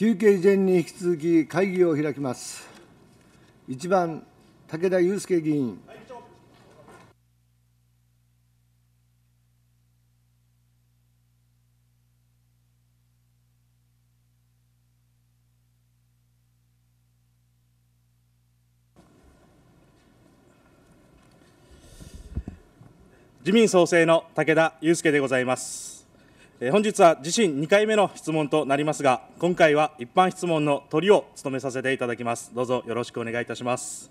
休憩前に引き続き会議を開きます。一番、武田祐介議員。自民総裁の武田祐介でございます。本日は自身2回目の質問となりますが、今回は一般質問の鳥を務めさせていただきます。どうぞよろしくお願いいたします。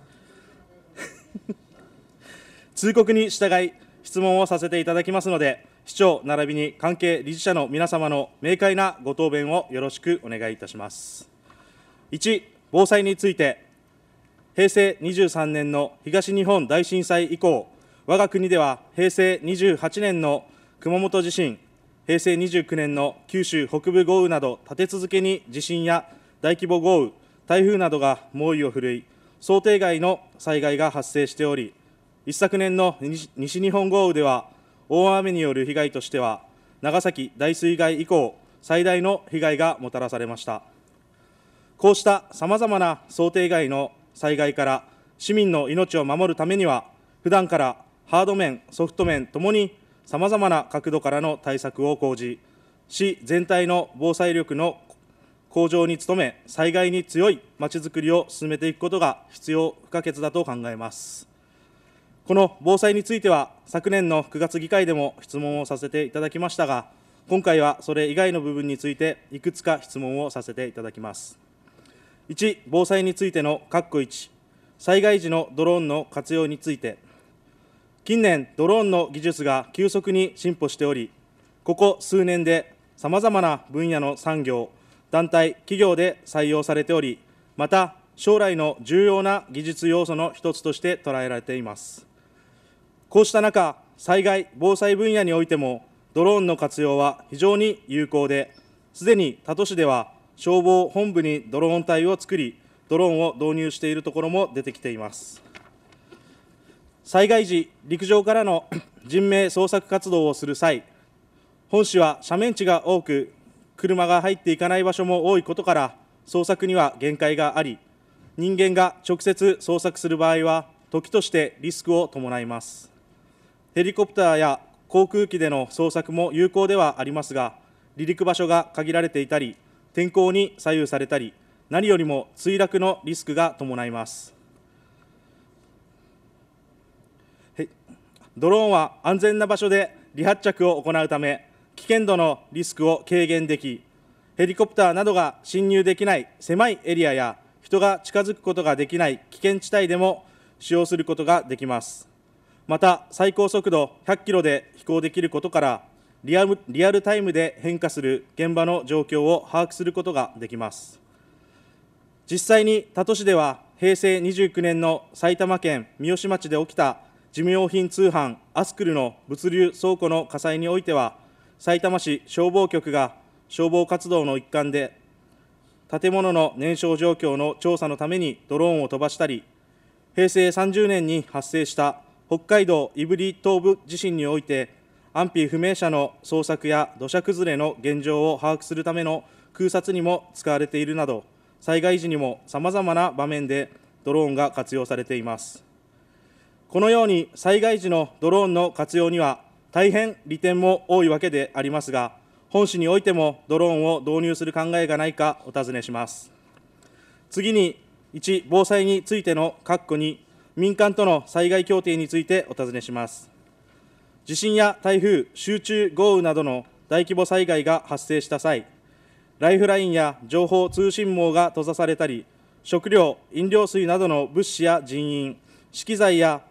通告に従い、質問をさせていただきますので、市長並びに関係理事者の皆様の明快なご答弁をよろしくお願いいたします。1、防災について、平成23年の東日本大震災以降、我が国では平成28年の熊本地震、平成29年の九州北部豪雨など立て続けに地震や大規模豪雨、台風などが猛威を振るい、想定外の災害が発生しており、一昨年の西日本豪雨では、大雨による被害としては、長崎大水害以降、最大の被害がもたらされました。こうしたさまざまな想定外の災害から市民の命を守るためには、普段からハード面、ソフト面ともにさまざまな角度からの対策を講じ、市全体の防災力の向上に努め、災害に強いまちづくりを進めていくことが必要不可欠だと考えます。この防災については、昨年の9月議会でも質問をさせていただきましたが、今回はそれ以外の部分について、いくつか質問をさせていただきます。1、防災についての括弧1、災害時のドローンの活用について、近年、ドローンの技術が急速に進歩しており、ここ数年でさまざまな分野の産業、団体、企業で採用されており、また将来の重要な技術要素の一つとして捉えられています。こうした中、災害・防災分野においても、ドローンの活用は非常に有効で、すでに多都市では消防本部にドローン隊を作り、ドローンを導入しているところも出てきています。災害時、陸上からの 人命捜索活動をする際、本市は斜面地が多く、車が入っていかない場所も多いことから、捜索には限界があり、人間が直接捜索する場合は、時としてリスクを伴います。ヘリコプターや航空機での捜索も有効ではありますが、離陸場所が限られていたり、天候に左右されたり、何よりも墜落のリスクが伴います。ドローンは安全な場所で離発着を行うため、危険度のリスクを軽減でき、ヘリコプターなどが侵入できない狭いエリアや、人が近づくことができない危険地帯でも使用することができます。また、最高速度100キロで飛行できることから、リアルリアルタイムで変化する現場の状況を把握することができます。実際に多都市では、平成29年の埼玉県三芳町で起きた事務用品通販アスクルの物流倉庫の火災においては、さいたま市消防局が消防活動の一環で、建物の燃焼状況の調査のためにドローンを飛ばしたり、平成30年に発生した北海道胆振東部地震において、安否不明者の捜索や土砂崩れの現状を把握するための空撮にも使われているなど、災害時にもさまざまな場面でドローンが活用されています。このように災害時のドローンの活用には大変利点も多いわけでありますが、本市においてもドローンを導入する考えがないかお尋ねします。次に、1、防災についての確保に、民間との災害協定についてお尋ねします。地震や台風、集中豪雨などの大規模災害が発生した際、ライフラインや情報通信網が閉ざされたり、食料、飲料水などの物資や人員、資機材や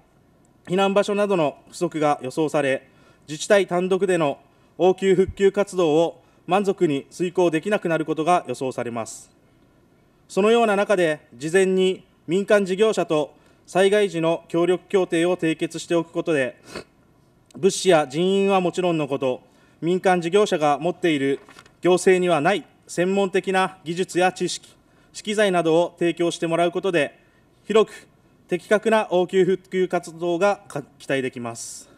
避難場所などの不足が予想され、自治体単独での応急復旧活動を満足に遂行できなくなることが予想されます。そのような中で、事前に民間事業者と災害時の協力協定を締結しておくことで、物資や人員はもちろんのこと、民間事業者が持っている行政にはない専門的な技術や知識、資機材などを提供してもらうことで、広く的確な応急復旧活動が期待できます。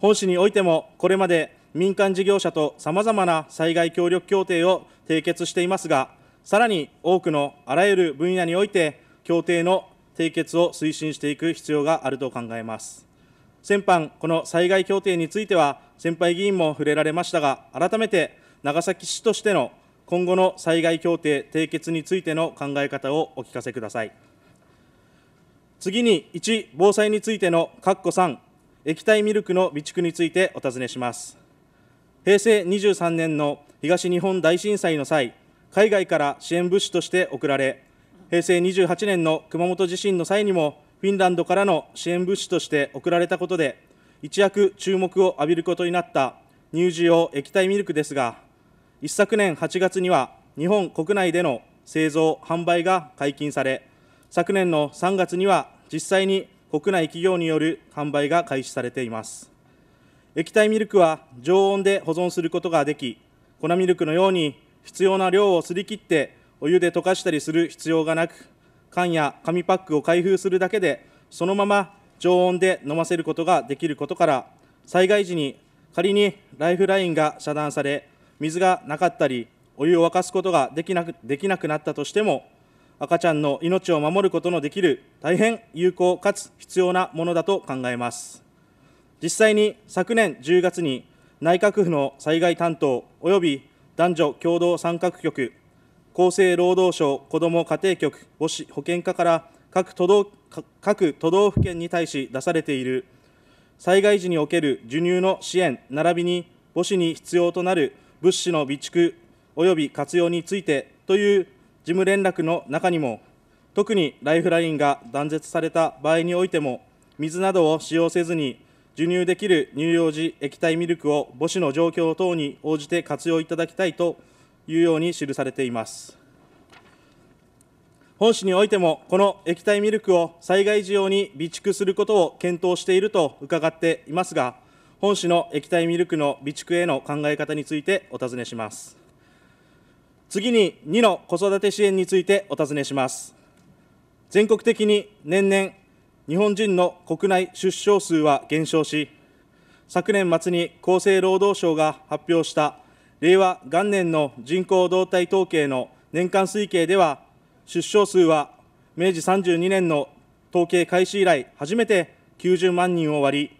本市においても、これまで民間事業者とさまざまな災害協力協定を締結していますが、さらに多くのあらゆる分野において、協定の締結を推進していく必要があると考えます。先般、この災害協定については、先輩議員も触れられましたが、改めて長崎市としての今後の災害協定締結についての考え方をお聞かせください。次に1、防災についての括弧3、液体ミルクの備蓄についてお尋ねします。平成23年の東日本大震災の際、海外から支援物資として送られ、平成28年の熊本地震の際にも、フィンランドからの支援物資として送られたことで、一躍注目を浴びることになった乳児用液体ミルクですが、一昨年8月には日本国内での製造・販売が解禁され、昨年の3月には実際に国内企業による販売が開始されています。液体ミルクは常温で保存することができ、粉ミルクのように必要な量をすり切ってお湯で溶かしたりする必要がなく、缶や紙パックを開封するだけで、そのまま常温で飲ませることができることから、災害時に仮にライフラインが遮断され、水がなかったり、お湯を沸かすことができなくできなくなったとしても、赤ちゃんの命を守ることのできる大変有効かつ必要なものだと考えます実際に昨年10月に内閣府の災害担当及び男女共同参画局厚生労働省子ども家庭局母子保健課から各都道各都道府県に対し出されている災害時における授乳の支援並びに母子に必要となる物資の備蓄及び活用についてという事務連絡の中にも、特にライフラインが断絶された場合においても、水などを使用せずに、授乳できる乳幼児液体ミルクを母子の状況等に応じて活用いただきたいというように記されています。本市においても、この液体ミルクを災害時用に備蓄することを検討していると伺っていますが、本市の液体ミルクの備蓄への考え方についてお尋ねします。次に2の子育て支援についてお尋ねします。全国的に年々、日本人の国内出生数は減少し、昨年末に厚生労働省が発表した令和元年の人口動態統計の年間推計では、出生数は明治32年の統計開始以来初めて90万人を割り、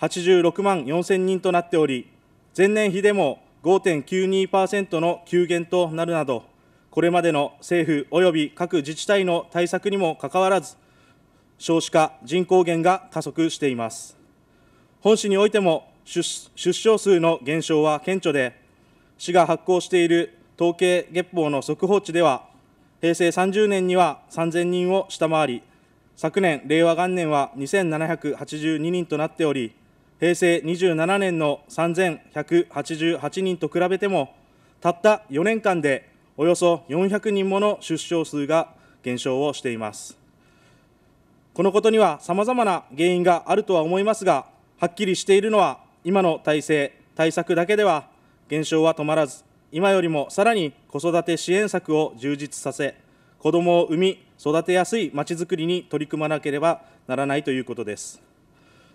86万4000人となっており、前年比でも5.92%の急減となるなど、これまでの政府及び各自治体の対策にもかかわらず、少子化、人口減が加速しています。本市においても出生数の減少は顕著で、市が発行している統計月報の速報値では、平成30年には3000人を下回り、昨年・令和元年は2782人となっており、平成27年の3188人と比べても、たった4年間でおよそ400人もの出生数が減少をしています。このことにはさまざまな原因があるとは思いますが、はっきりしているのは、今の体制、対策だけでは減少は止まらず、今よりもさらに子育て支援策を充実させ、子どもを産み、育てやすいまちづくりに取り組まなければならないということです。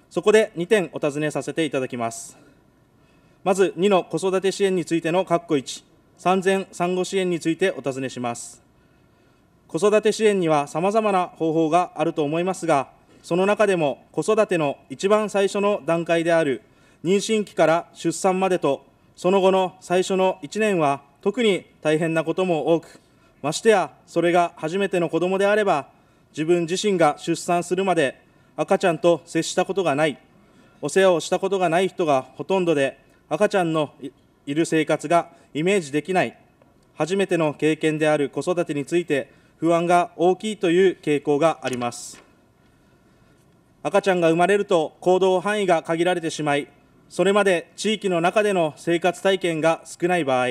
そこで2点お尋ねさせていただきます。まず2の子育て支援についての括弧1、産前産後支援についてお尋ねします。子育て支援にはさまざまな方法があると思いますが、その中でも子育ての一番最初の段階である妊娠期から出産までと、その後の最初の1年は特に大変なことも多く、ましてやそれが初めての子どもであれば、自分自身が出産するまで赤ちゃんと接したことがない、お世話をしたことがない人がほとんどで、赤ちゃんのいる生活がイメージできない、初めての経験である子育てについて、不安が大きいという傾向があります。赤ちゃんが生まれると行動範囲が限られてしまい、それまで地域の中での生活体験が少ない場合、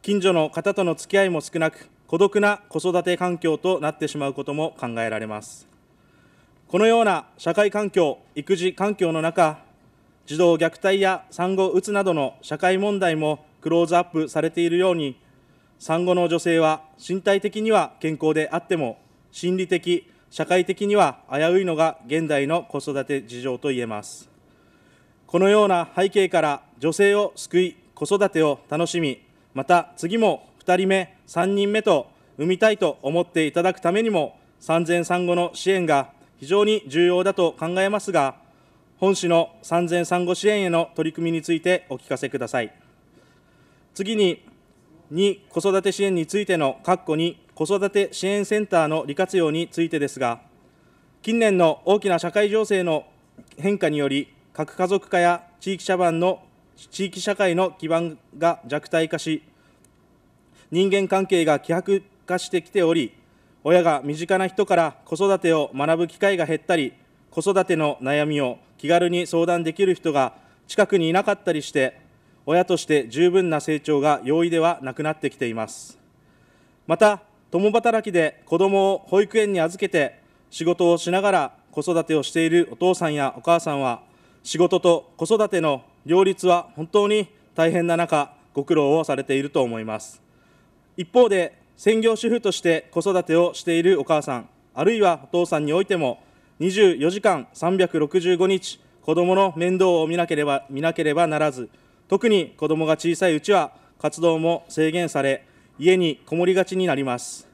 近所の方との付き合いも少なく、孤独な子育て環境となってしまうことも考えられます。このような社会環境、育児環境の中、児童虐待や産後うつなどの社会問題もクローズアップされているように、産後の女性は身体的には健康であっても、心理的、社会的には危ういのが現代の子育て事情といえます。このような背景から、女性を救い、子育てを楽しみ、また次も2人目、3人目と産みたいと思っていただくためにも、産前産後の支援が非常に重要だと考えますが、本市の産前産後支援への取り組みについてお聞かせください。次に、2、子育て支援についての括弧に子育て支援センターの利活用についてですが、近年の大きな社会情勢の変化により、核家族化や地域社番の地域社会の基盤が弱体化し、人間関係が希薄化してきており、親が身近な人から子育てを学ぶ機会が減ったり、子育ての悩みを気軽に相談できる人が近くにいなかったりして、親として十分な成長が容易ではなくなってきています。また、共働きで子どもを保育園に預けて、仕事をしながら子育てをしているお父さんやお母さんは、仕事と子育ての両立は本当に大変な中、ご苦労をされていると思います。一方で、専業主婦として子育てをしているお母さん、あるいはお父さんにおいても、24時間365日、子どもの面倒を見なければ見なければならず、特に子どもが小さいうちは活動も制限され、家にこもりがちになります。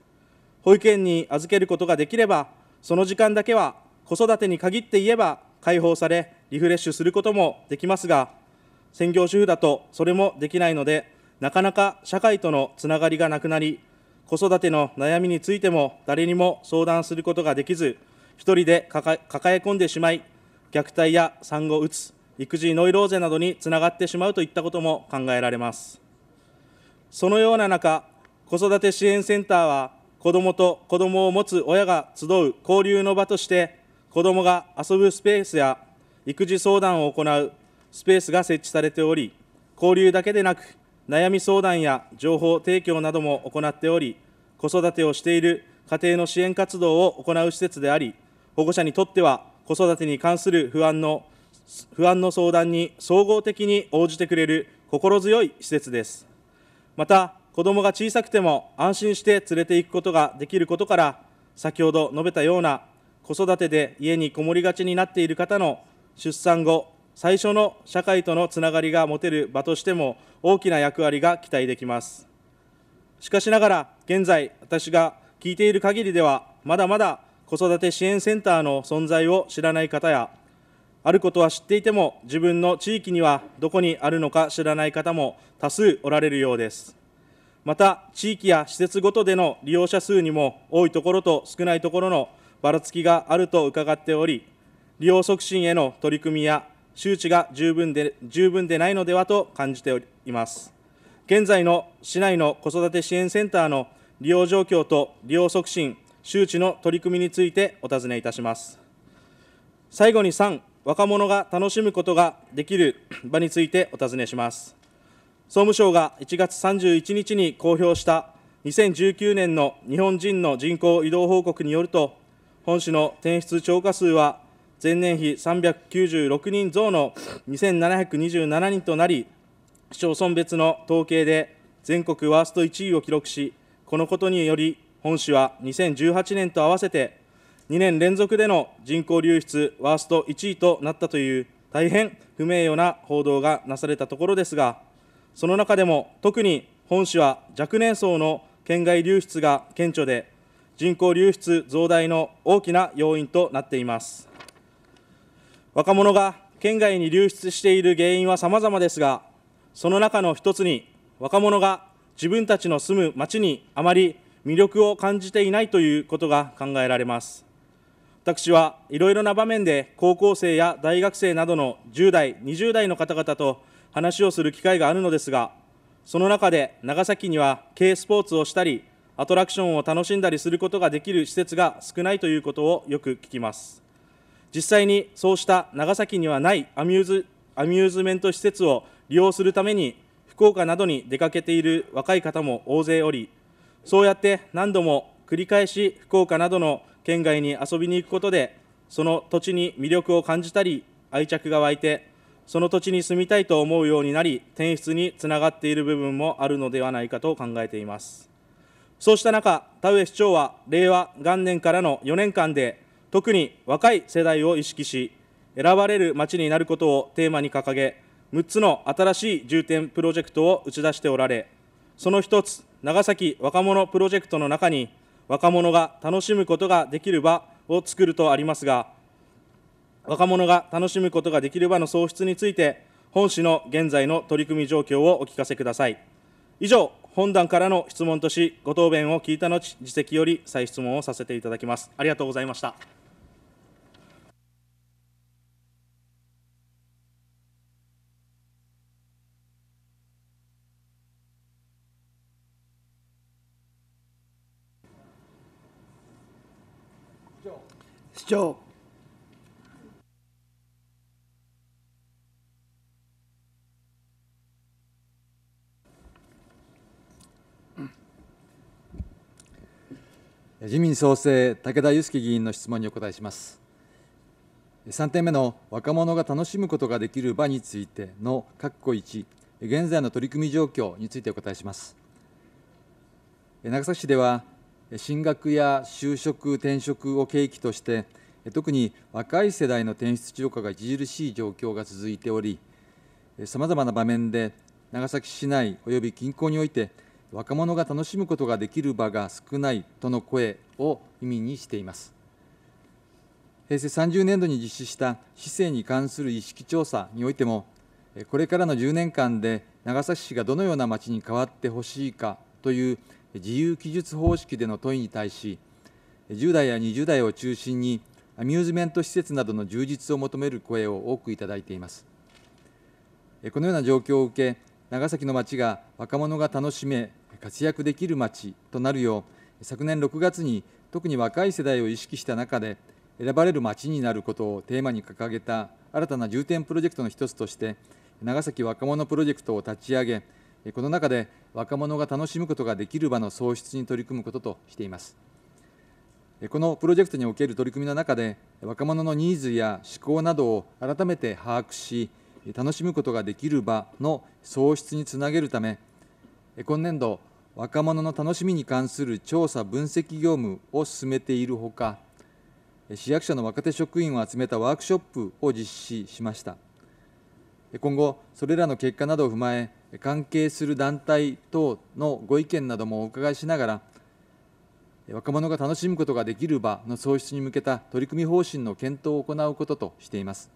保育園に預けることができれば、その時間だけは子育てに限って言えば解放され、リフレッシュすることもできますが、専業主婦だとそれもできないので、なかなか社会とのつながりがなくなり、子育ての悩みについても誰にも相談することができず、1人で抱え込んでしまい、虐待や産後うつ、育児ノイローゼなどにつながってしまうといったことも考えられます。そのような中、子育て支援センターは、子どもと子どもを持つ親が集う交流の場として、子どもが遊ぶスペースや育児相談を行うスペースが設置されており、交流だけでなく、悩み相談や情報提供なども行っており、子育てをしている家庭の支援活動を行う施設であり、保護者にとっては子育てに関する不安の不安の相談に総合的に応じてくれる心強い施設です。また、子どもが小さくても安心して連れていくことができることから、先ほど述べたような子育てで家にこもりがちになっている方の出産後、最初の社会とのつながりが持てる場としても大きな役割が期待できます。しかしながら、現在、私が聞いている限りでは、まだまだ子育て支援センターの存在を知らない方や、あることは知っていても、自分の地域にはどこにあるのか知らない方も多数おられるようです。また、地域や施設ごとでの利用者数にも多いところと少ないところのばらつきがあると伺っており、利用促進への取り組みや周知が十分で十分でないのではと感じております。現在の市内の子育て支援センターの利用状況と利用促進、周知の取り組みについてお尋ねいたします。最後に3、若者が楽しむことができる場についてお尋ねします。総務省が1月31日に公表した2019年の日本人の人口移動報告によると、本市の転出超過数は前年比396人増の2727人となり、市町村別の統計で全国ワースト1位を記録し、このことにより、本市は2018年と合わせて、2年連続での人口流出ワースト1位となったという、大変不名誉な報道がなされたところですが、その中でも特に本市は若年層の県外流出が顕著で、人口流出増大の大きな要因となっています。若者が県外に流出している原因は様々ですが、その中の一つに、若者が自分たちの住む町にあまり魅力を感じていないということが考えられます。私はいろいろな場面で高校生や大学生などの10代、20代の方々と話をする機会があるのですが、その中で長崎には軽スポーツをしたり、アトラクションを楽しんだりすることができる施設が少ないということをよく聞きます。実際にそうした長崎にはないアミューズアミューズメント施設を利用するために、福岡などに出かけている若い方も大勢おり、そうやって何度も繰り返し福岡などの県外に遊びに行くことで、その土地に魅力を感じたり、愛着が湧いて、その土地に住みたいと思うようになり、転出につながっている部分もあるのではないかと考えています。そうした中、田上市長は令和元年からの4年間で、特に若い世代を意識し、選ばれる街になることをテーマに掲げ、6つの新しい重点プロジェクトを打ち出しておられ、その1つ、長崎若者プロジェクトの中に、若者が楽しむことができる場を作るとありますが、若者が楽しむことができる場の創出について、本市の現在の取り組み状況をお聞かせください。以上、本段からの質問とし、ご答弁を聞いた後、自席より再質問をさせていただきます。ありがとうございました。市長自民総生、武田良樹議員の質問にお答えします。3点目の若者が楽しむことができる場についての括弧1、現在の取り組み状況についてお答えします。長崎市では、進学や就職、転職を契機として、特に若い世代の転出超過が著しい状況が続いており、さまざまな場面で長崎市内及び近郊において、若者が楽しむことができる場が少ないとの声を意味にしています。平成30年度に実施した市政に関する意識調査においても、これからの10年間で長崎市がどのような町に変わってほしいかという自由記述方式での問いに対し10代や20代を中心にアミューズメント施設などの充実を求める声を多くいただいていますこのような状況を受け長崎の街が若者が楽しめ活躍できる街となるよう昨年6月に特に若い世代を意識した中で選ばれる町になることをテーマに掲げた新たな重点プロジェクトの一つとして長崎若者プロジェクトを立ち上げこの中で若者が楽しむことができる場の創出に取り組むこととしています。このプロジェクトにおける取り組みの中で、若者のニーズや思考などを改めて把握し、楽しむことができる場の創出につなげるため、今年度、若者の楽しみに関する調査・分析業務を進めているほか、市役所の若手職員を集めたワークショップを実施しました。今後、それらの結果などを踏まえ、関係する団体等のご意見などもお伺いしながら、若者が楽しむことができる場の創出に向けた取り組み方針の検討を行うこととしています。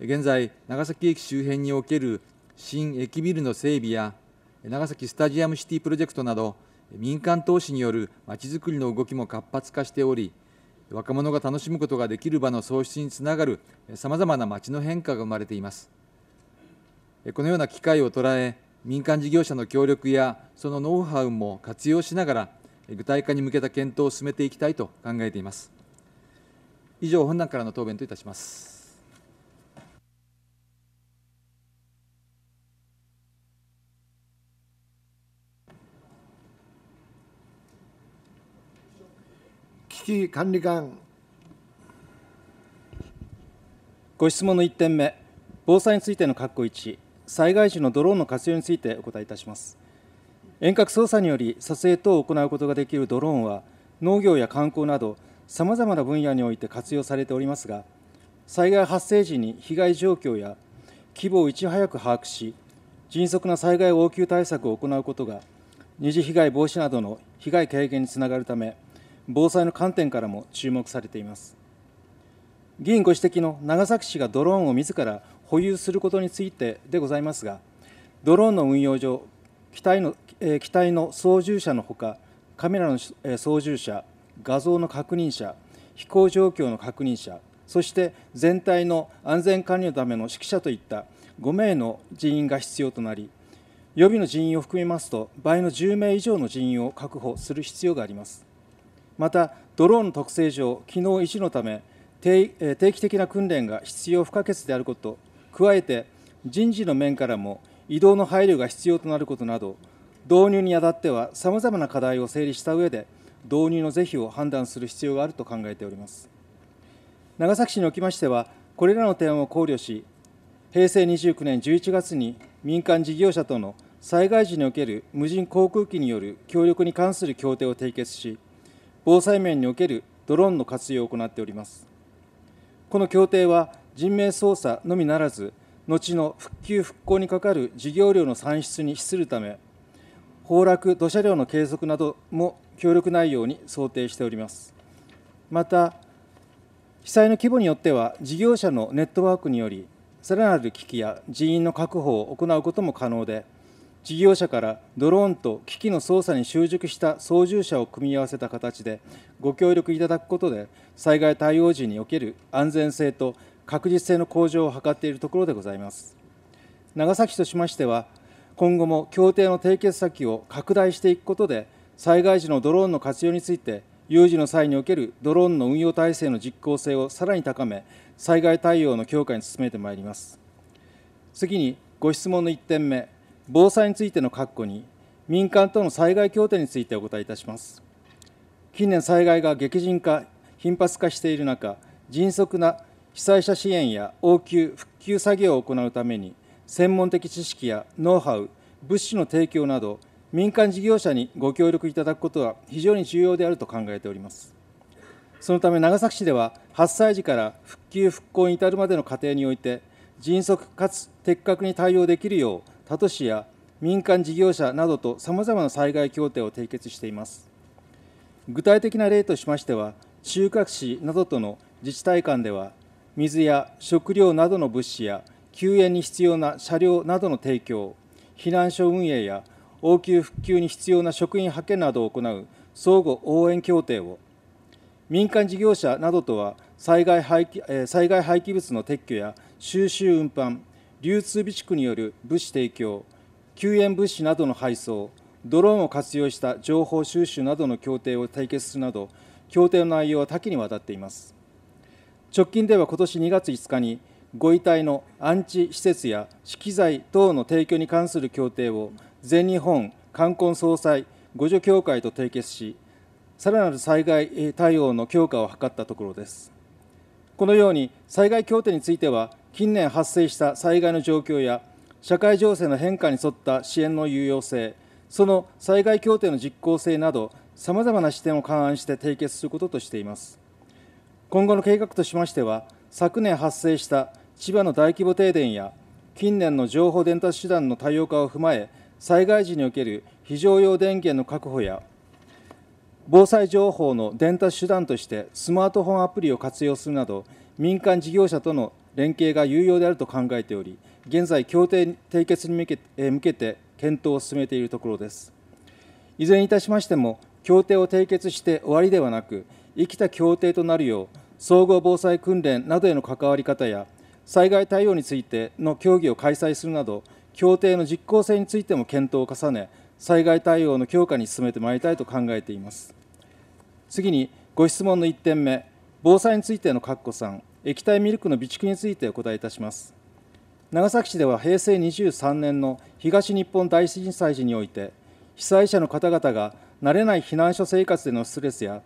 現在、長崎駅周辺における新駅ビルの整備や、長崎スタジアムシティプロジェクトなど、民間投資によるまちづくりの動きも活発化しており、若者が楽しむことができる場の創出につながるさまざまな街の変化が生まれています。このような機会を捉え、民間事業者の協力やそのノウハウも活用しながら、具体化に向けた検討を進めていきたいと考えています。以上、本段からの答弁といたします。危機管理官。ご質問の1点目、防災についての括弧1。災害時のドローンの活用についてお答えいたします。遠隔操作により撮影等を行うことができるドローンは、農業や観光など、さまざまな分野において活用されておりますが、災害発生時に被害状況や規模をいち早く把握し、迅速な災害応急対策を行うことが、二次被害防止などの被害軽減につながるため、防災の観点からも注目されています。議員ご指摘の長崎市がドローンを自ら保有することについてでございますが、ドローンの運用上、機体の,、え機体の操縦者のほか、カメラの、え操縦者、画像の確認者、飛行状況の確認者、そして全体の安全管理のための指揮者といった5名の人員が必要となり、予備の人員を含めますと、倍の10名以上の人員を確保する必要があります。また、ドローンの特性上、機能維持のため定期的な訓練が必要不可欠であること加えて人事の面からも移動の配慮が必要となることなど導入にあたってはさまざまな課題を整理した上で導入の是非を判断する必要があると考えております長崎市におきましてはこれらの点を考慮し平成29年11月に民間事業者との災害時における無人航空機による協力に関する協定を締結し防災面におけるドローンの活用を行っておりますこの協定は人命捜査のみならず、後の復旧・復興にかかる事業量の算出に資するため、崩落・土砂量の計測なども協力内容に想定しております。また、被災の規模によっては、事業者のネットワークにより、さらなる機器や人員の確保を行うことも可能で、事業者からドローンと機器の操作に習熟した操縦者を組み合わせた形で、ご協力いただくことで、災害対応時における安全性と確実性の向上を図っているところでございます。長崎市としましては、今後も協定の締結先を拡大していくことで、災害時のドローンの活用について、有事の際におけるドローンの運用体制の実効性をさらに高め、災害対応の強化に進めてまいります。次に、ご質問の1点目、防災についての確保に、民間との災害協定についてお答えいたします。近年、災害が激甚化、頻発化している中、迅速な被災者支援や応急・復旧作業を行うために、専門的知識やノウハウ、物資の提供など、民間事業者にご協力いただくことは非常に重要であると考えております。そのため長崎市では発災時から復旧・復興に至るまでの過程において迅速かつ的確に対応できるよう他都市や民間事業者などとさまざまな災害協定を締結しています具体的な例としましては中核市などとの自治体間では水や食料などの物資や救援に必要な車両などの提供、避難所運営や応急復旧に必要な職員派遣などを行う相互応援協定を、民間事業者などとは災害廃棄災害廃棄物の撤去や収集・運搬、流通備蓄による物資提供、救援物資などの配送、ドローンを活用した情報収集などの協定を締結するなど、協定の内容は多岐にわたっています。直近では今年2月5日にご遺体の安置施設や資機材等の提供に関する協定を全日本冠婚葬祭互助協会と締結し、さらなる災害対応の強化を図ったところです。このように災害協定については、近年発生した災害の状況や社会情勢の変化に沿った支援の有用性、その災害協定の実効性など、さまざまな視点を勘案して締結することとしています。今後の計画としましては、昨年発生した千葉の大規模停電や、近年の情報伝達手段の多様化を踏まえ、災害時における非常用電源の確保や、防災情報の伝達手段としてスマートフォンアプリを活用するなど、民間事業者との連携が有用であると考えており、現在、協定締結に向け向けて検討を進めているところです。いずれにいたしましても、協定を締結して終わりではなく、生きた協定となるよう、総合防災訓練などへの関わり方や、災害対応についての協議を開催するなど、協定の実効性についても検討を重ね、災害対応の強化に進めてまいりたいと考えています。次に、ご質問の1点目、防災についての括弧3、液体ミルクの備蓄についてお答えいたします。長崎市では平成23年の東日本大震災時において、被災者の方々が慣れない避難所生活でのストレスや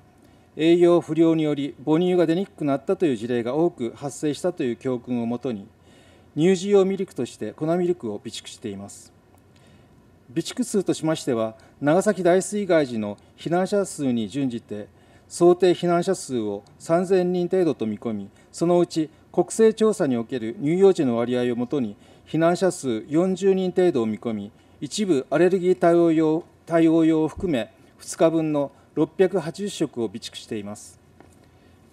栄養不良により母乳が出にくくなったという事例が多く発生したという教訓をもとに乳児用ミルクとして粉ミルクを備蓄しています備蓄数としましては長崎大水害時の避難者数に準じて想定避難者数を3000人程度と見込みそのうち国勢調査における乳幼児の割合をもとに避難者数40人程度を見込み一部アレルギー対応用対応用を含め2日分の680食を備蓄しています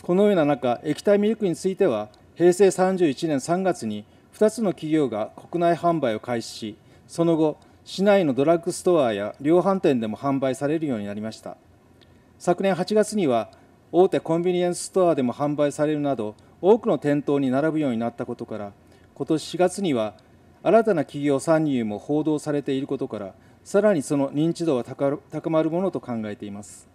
このような中液体ミルクについては平成31年3月に2つの企業が国内販売を開始しその後市内のドラッグストアや量販店でも販売されるようになりました昨年8月には大手コンビニエンスストアでも販売されるなど多くの店頭に並ぶようになったことから今年4月には新たな企業参入も報道されていることからさらにその認知度は高まるものと考えています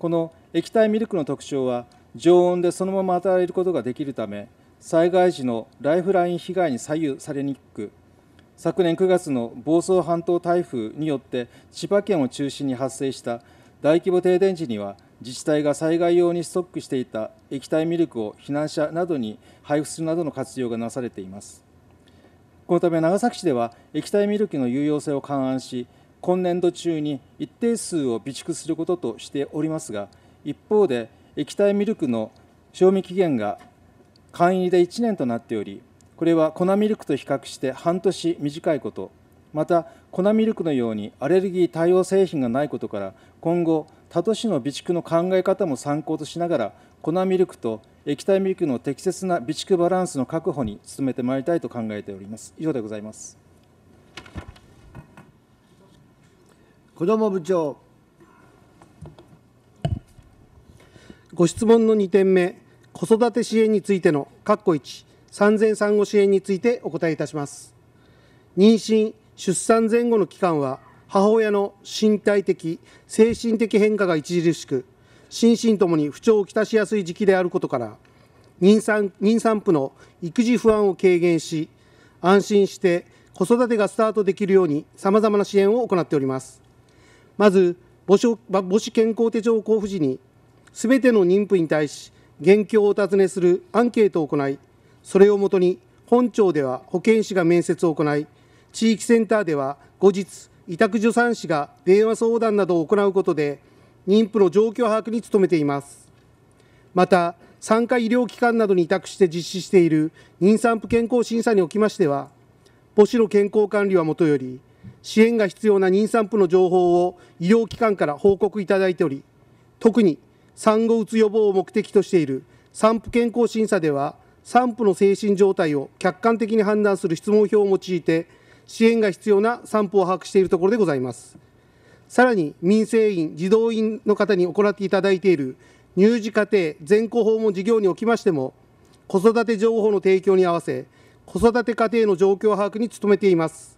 この液体ミルクの特徴は常温でそのまま与えることができるため災害時のライフライン被害に左右されにくく昨年9月の房総半島台風によって千葉県を中心に発生した大規模停電時には自治体が災害用にストックしていた液体ミルクを避難者などに配布するなどの活用がなされていますこのため長崎市では液体ミルクの有用性を勘案し今年度中に一定数を備蓄することとしておりますが、一方で、液体ミルクの賞味期限が簡易で1年となっており、これは粉ミルクと比較して半年短いこと、また粉ミルクのようにアレルギー対応製品がないことから、今後、他都市の備蓄の考え方も参考としながら、粉ミルクと液体ミルクの適切な備蓄バランスの確保に努めてまいりたいと考えております。以上でございます。子ども部長ご質問の2点目子育て支援についての括弧1産前産後支援についてお答えいたします妊娠出産前後の期間は母親の身体的精神的変化が著しく心身ともに不調をきたしやすい時期であることから妊産妊産婦の育児不安を軽減し安心して子育てがスタートできるようにさまざまな支援を行っておりますまず母子母子健康手帳交付時にすべての妊婦に対し現況をお尋ねするアンケートを行いそれをもとに本庁では保健師が面接を行い地域センターでは後日委託助産師が電話相談などを行うことで妊婦の状況把握に努めていますまた産科医療機関などに委託して実施している妊産婦健康審査におきましては母子の健康管理はもとより支援が必要な妊産婦の情報を医療機関から報告いただいており、特に産後うつ予防を目的としている産婦健康審査では、産婦の精神状態を客観的に判断する質問票を用いて、支援が必要な産婦を把握しているところでございます。さらに民生委員、児童委員の方に行っていただいている乳児家庭全校訪問事業におきましても、子育て情報の提供に合わせ、子育て家庭の状況把握に努めています。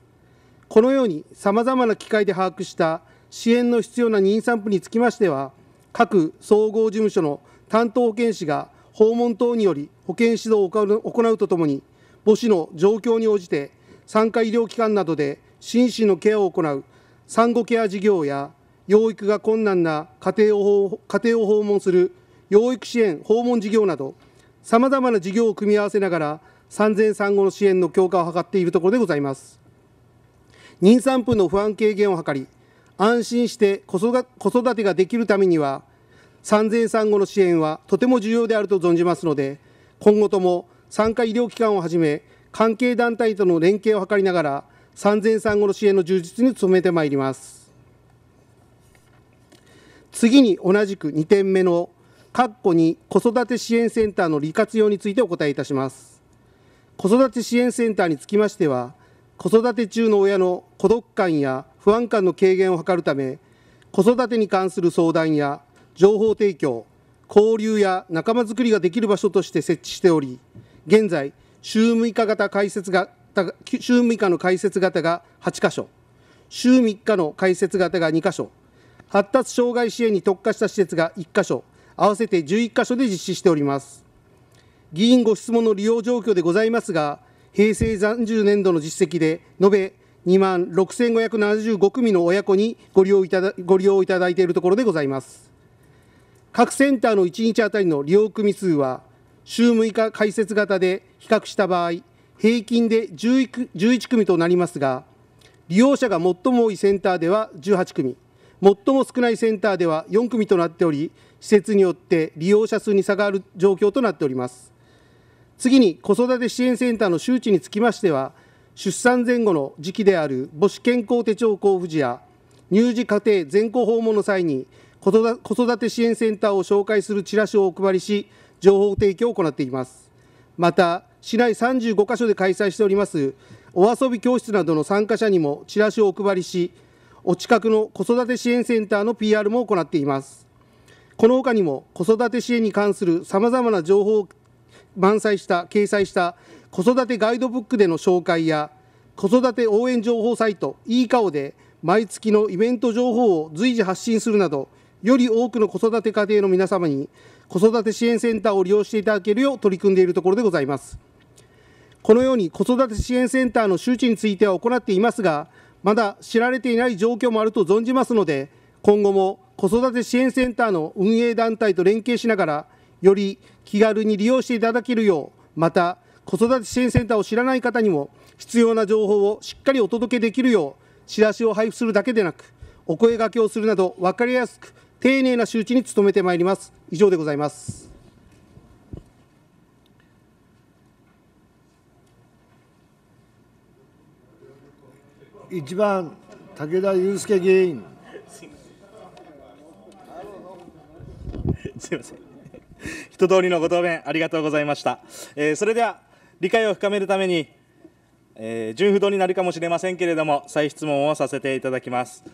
このようにさまざまな機会で把握した支援の必要な妊産婦につきましては、各総合事務所の担当保健師が訪問等により保健指導を行うとともに、母子の状況に応じて、産科医療機関などで心身のケアを行う産後ケア事業や、養育が困難な家庭を家庭を訪問する養育支援訪問事業など、さまざまな事業を組み合わせながら、産前産後の支援の強化を図っているところでございます。妊産婦の不安軽減を図り安心して子育てができるためには産前産後の支援はとても重要であると存じますので今後とも産科医療機関をはじめ関係団体との連携を図りながら産前産後の支援の充実に努めてまいります次に同じく2点目の括弧に子育て支援センターの利活用についてお答えいたします子育て支援センターにつきましては子育て中の親の孤独感や不安感の軽減を図るため子育てに関する相談や情報提供交流や仲間づくりができる場所として設置しており現在週6日型解説が週6日の開設型が8箇所週3日の開設型が2箇所発達障害支援に特化した施設が1箇所合わせて11箇所で実施しております議員ご質問の利用状況でございますが平成30年度の実績で、延べ2万6575組の親子にご利用いただご利用いただいているところでございます。各センターの1日当たりの利用組数は、週6日開設型で比較した場合、平均で 11, 11組となりますが、利用者が最も多いセンターでは18組、最も少ないセンターでは4組となっており、施設によって利用者数に差がある状況となっております。次に子育て支援センターの周知につきましては出産前後の時期である母子健康手帳交付時や乳児家庭全校訪問の際に子育て支援センターを紹介するチラシをお配りし情報提供を行っていますまた市内35カ所で開催しておりますお遊び教室などの参加者にもチラシをお配りしお近くの子育て支援センターの PR も行っていますこの他にも子育て支援に関するさまざまな情報満載した掲載した子育てガイドブックでの紹介や子育て応援情報サイトいい顔で毎月のイベント情報を随時発信するなどより多くの子育て家庭の皆様に子育て支援センターを利用していただけるよう取り組んでいるところでございますこのように子育て支援センターの周知については行っていますがまだ知られていない状況もあると存じますので今後も子育て支援センターの運営団体と連携しながらより気軽に利用していただけるよう、また子育て支援センターを知らない方にも必要な情報をしっかりお届けできるよう、チラシを配布するだけでなく、お声掛けをするなど分かりやすく丁寧な周知に努めてまいります。以上でございます。一番武田祐介議員。すみません。一通りのご答弁ありがとうございました。えー、それでは、理解を深めるために、えー、順不動になるかもしれませんけれども、再質問をさせていただきます。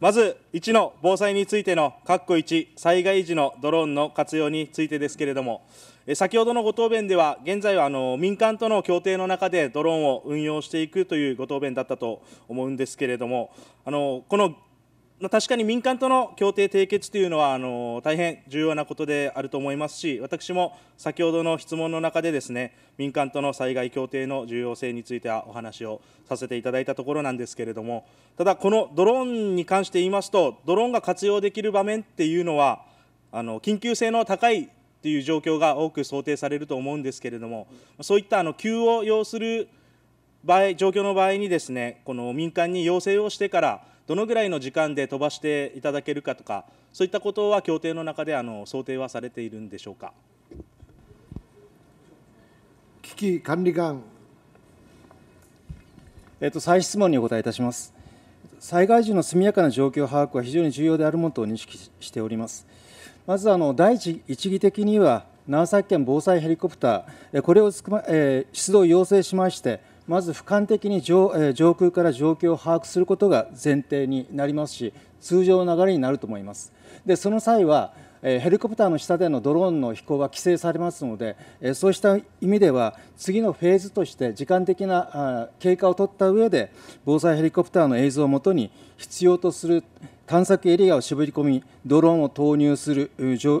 まず1の防災についての、括弧1、災害時のドローンの活用についてですけれども、先ほどのご答弁では、現在はあの民間との協定の中でドローンを運用していくというご答弁だったと思うんですけれども、あのこの確かに民間との協定締結というのはあの大変重要なことであると思いますし、私も先ほどの質問の中でです、ね、民間との災害協定の重要性についてはお話をさせていただいたところなんですけれども、ただ、このドローンに関して言いますと、ドローンが活用できる場面っていうのは、あの緊急性の高いという状況が多く想定されると思うんですけれども、そういったあの急を要する場合状況の場合にです、ね、この民間に要請をしてから、どのぐらいの時間で飛ばしていただけるかとか、そういったことは協定の中であの想定はされているんでしょうか。危機管理官。えっと、再質問にお答えいたします。災害時の速やかな状況把握は非常に重要であるものと認識しております。まずあの第一一義的には長崎県防災ヘリコプター、これを出動要請しまして、まず俯瞰的に上,、え上空から状況を把握することが前提になりますし通常の流れになると思いますでその際は、えヘリコプターの下でのドローンの飛行は規制されますので、えそうした意味では次のフェーズとして時間的なあ経過を取った上で防災ヘリコプターの映像をもとに必要とする探索エリアを絞り込みドローンを投入する導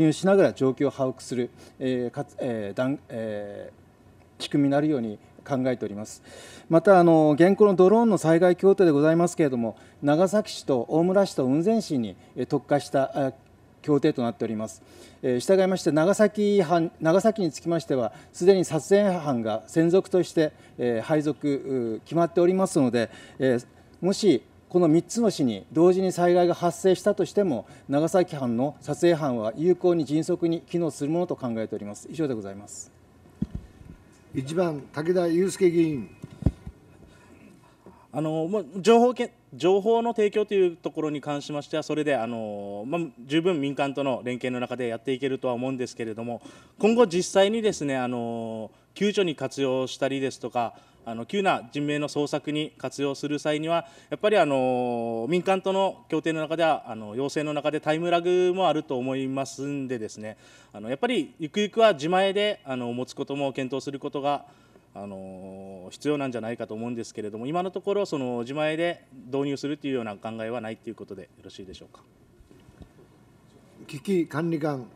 入しながら状況を把握する、えかえ仕組みになるように考えておりますまたあの現行のドローンの災害協定でございますけれども長崎市と大村市と雲仙市に特化した協定となっております、え従いまして長崎藩長崎につきましてはすでに撮影班が専属として、え配属決まっておりますので、えもしこの3つの市に同時に災害が発生したとしても長崎藩の撮影班は有効に迅速に機能するものと考えております以上でございます1番武田雄介議員あのもう情報け情報の提供というところに関しましては、それであの、まあ、十分民間との連携の中でやっていけるとは思うんですけれども、今後、実際にですねあの救助に活用したりですとか、あの急な人命の捜索に活用する際には、やっぱりあの民間との協定の中では、あの要請の中でタイムラグもあると思いますんで、ですねあのやっぱりゆくゆくは自前であの持つことも検討することがあの必要なんじゃないかと思うんですけれども、今のところ、その自前で導入するというような考えはないということでよろしいでしょうか。危機管理官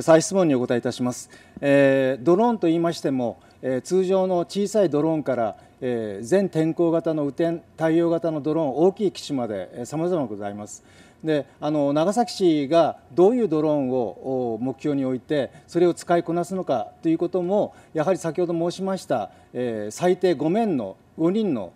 再質問にお答えいたします、えー、ドローンと言いましてもえ通常の小さいドローンから、え全天候型の雨天対応型のドローン大きい機種までさまざまございます。であの長崎市がどういうドローンを目標に置いてそれを使いこなすのかということもやはり先ほど申しました、え最低5面の5人の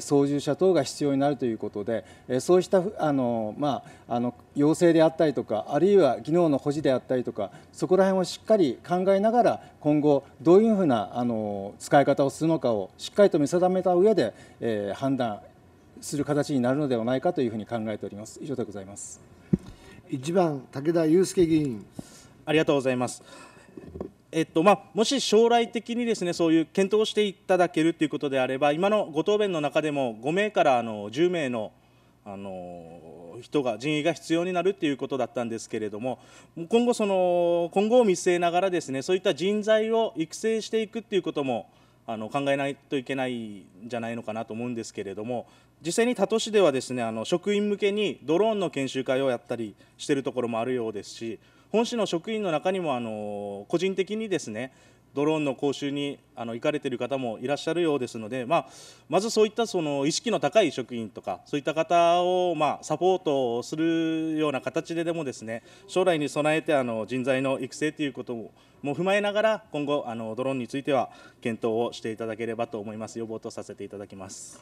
操縦者等が必要になるということでそうしたあの、まあ、あの要請であったりとかあるいは技能の保持であったりとかそこら辺をしっかり考えながら今後どういうふうなあの使い方をするのかをしっかりと見定めた上で、えー、判断する形になるのではないかというふうに考えております。以上でございます。一番武田雄介議員ありがとうございます。えっとまあ、もし将来的にですねそういう検討していただけるということであれば今のご答弁の中でも5名からあの10名のあの人が人員が必要になるということだったんですけれども今後その今後を見据えながらですねそういった人材を育成していくということもあの考えないといけないんじゃないのかなと思うんですけれども実際に多都市ではですねあの職員向けにドローンの研修会をやったりしているところもあるようですし本市の職員の中にもあの個人的にですねドローンの講習にあの行かれている方もいらっしゃるようですので、まあ、まずそういったその意識の高い職員とかそういった方をまあサポートするような形ででもですね将来に備えてあの人材の育成ということもも踏まえながら今後あのドローンについては検討をしていただければと思います要望とさせていただきます。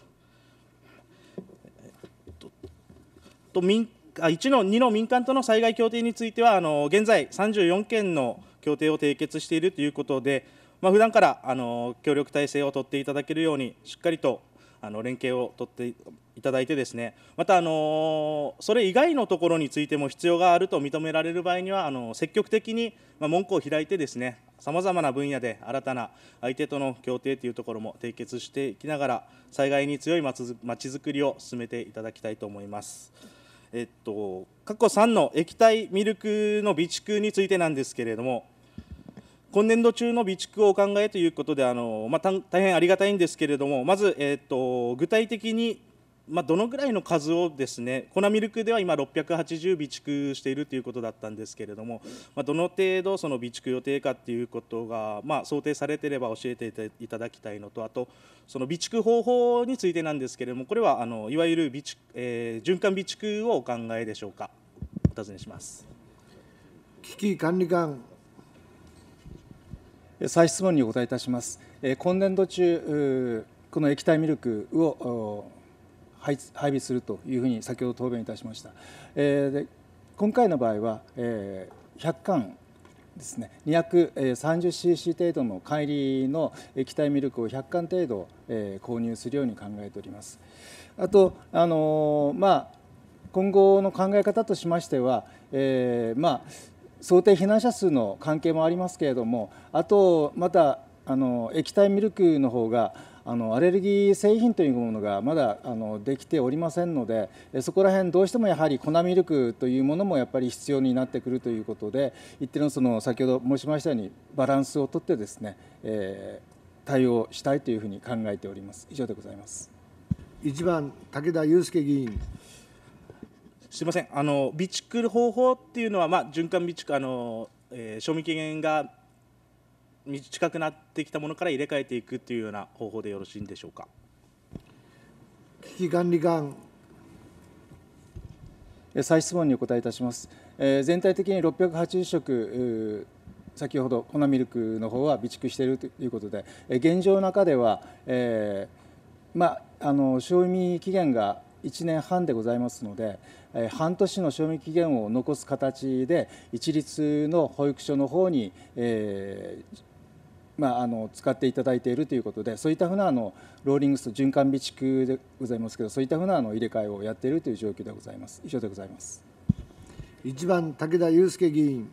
と民あ1の2の民間との災害協定については、あの現在、34件の協定を締結しているということで、まあ普段からあの協力体制を取っていただけるように、しっかりとあの連携を取っていただいて、ですねまた、あのそれ以外のところについても必要があると認められる場合には、あの積極的に門戸を開いて、ですねさまざまな分野で新たな相手との協定というところも締結していきながら、災害に強いまちづくりを進めていただきたいと思います。えっと、過去3の液体ミルクの備蓄についてなんですけれども、今年度中の備蓄をお考えということで、あのまあ、大変ありがたいんですけれども、まず、えっと、具体的にまあ、どのぐらいの数をですね粉ミルクでは今680備蓄しているということだったんですけれども、まあ、どの程度その備蓄予定かということが、まあ、想定されていれば教えていただきたいのとあとその備蓄方法についてなんですけれどもこれはあのいわゆる備蓄、えー、循環備蓄をお考えでしょうかお尋ねします危機管理官再質問にお答えいたします、え今年度中この液体ミルクを配備するというふうに先ほど答弁いたしました。えー、で今回の場合は、えー、100巻ですね 230cc 程度の乖離の液体ミルクを100巻程度、えー、購入するように考えております。あと、あのー、まあ、今後の考え方としましては、えー、まあ、想定避難者数の関係もありますけれどもあとまたあの液体ミルクの方があのアレルギー製品というものがまだあのできておりませんのでそこら辺どうしてもやはり粉ミルクというものもやっぱり必要になってくるということで一定のその先ほど申しましたようにバランスをとってですね、えー、対応したいというふうに考えております以上でございます1番武田雄介議員すいませんあの備蓄方法っていうのは、まあ、循環備蓄あの、えー、賞味期限が近くなってきたものから入れ替えていくというような方法でよろしいんでしょうか危機管理官再質問にお答えいたします、え全体的に680食先ほど粉ミルクの方は備蓄しているということで現状の中では、えー、まあ、あの賞味期限が1年半でございますので、えー、半年の賞味期限を残す形で一律の保育所の方に、えー、まあ、あの使っていただいているということでそういったふうなあのローリングス循環備蓄でございますけどそういったふうなあの入れ替えをやっているという状況でございます以上でございます1番武田雄介議員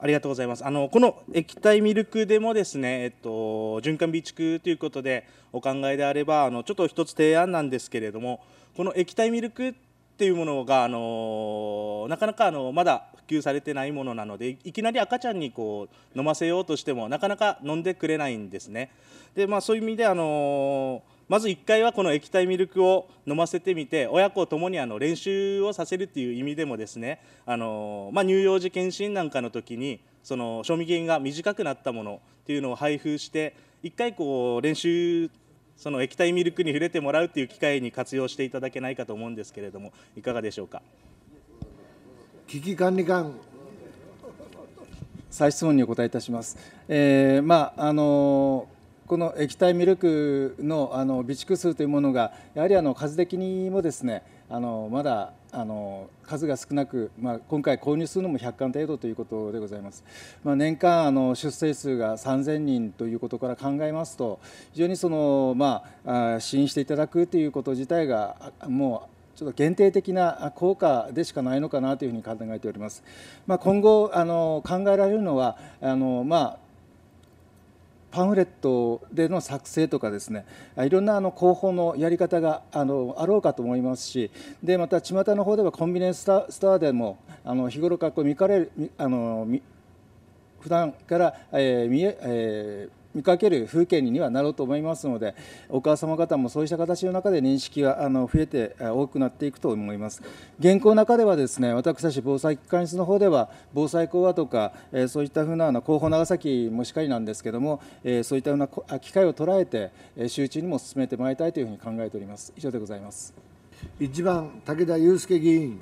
ありがとうございます。あのこの液体ミルクでもですね、えっと循環備蓄ということでお考えであれば、あのちょっと一つ提案なんですけれども、この液体ミルクっていうものが、あのなかなかあのまだ普及されてないものなのでいきなり赤ちゃんにこう飲ませようとしてもなかなか飲んでくれないんですね。でまあ、そういう意味で、あのまず1回はこの液体ミルクを飲ませてみて親子ともにあの練習をさせるという意味でもですね、あのまあ、乳幼児検診なんかの時にその賞味期限が短くなったものっていうのを配布して1回こう練習その液体ミルクに触れてもらうという機会に活用していただけないかと思うんですけれども、いかがでしょうか。危機管理官再質問にお答えいたします。えー、まああのこの液体ミルクのあの備蓄数というものがやはりあの数的にもですねあのまだあの数が少なく、まあ、今回購入するのも100巻程度ということでございます、まあ、年間あの出生数が3000人ということから考えますと非常にその、まあ、支援していただくということ自体がもうちょっと限定的な効果でしかないのかなというふに考えております。まあ、今後あの考えられるのはあのまあパンフレットでの作成とかですねいろんなあの広報のやり方があのあろうかと思いますしでまた巷の方ではコンビニエンスストアでもあの日頃からこう見かれるあの普段から、えーえー見かける風景にはなろうと思いますのでお母様方もそうした形の中で認識があの増えて多くなっていくと思います現行の中ではですね私たち防災機関室の方では防災講話とか、えそういったふうな広報長崎もしかりなんですけども、えそういったような機会を捉えて周知にも進めてまいりたいというふうに考えております以上でございます一番武田祐介議員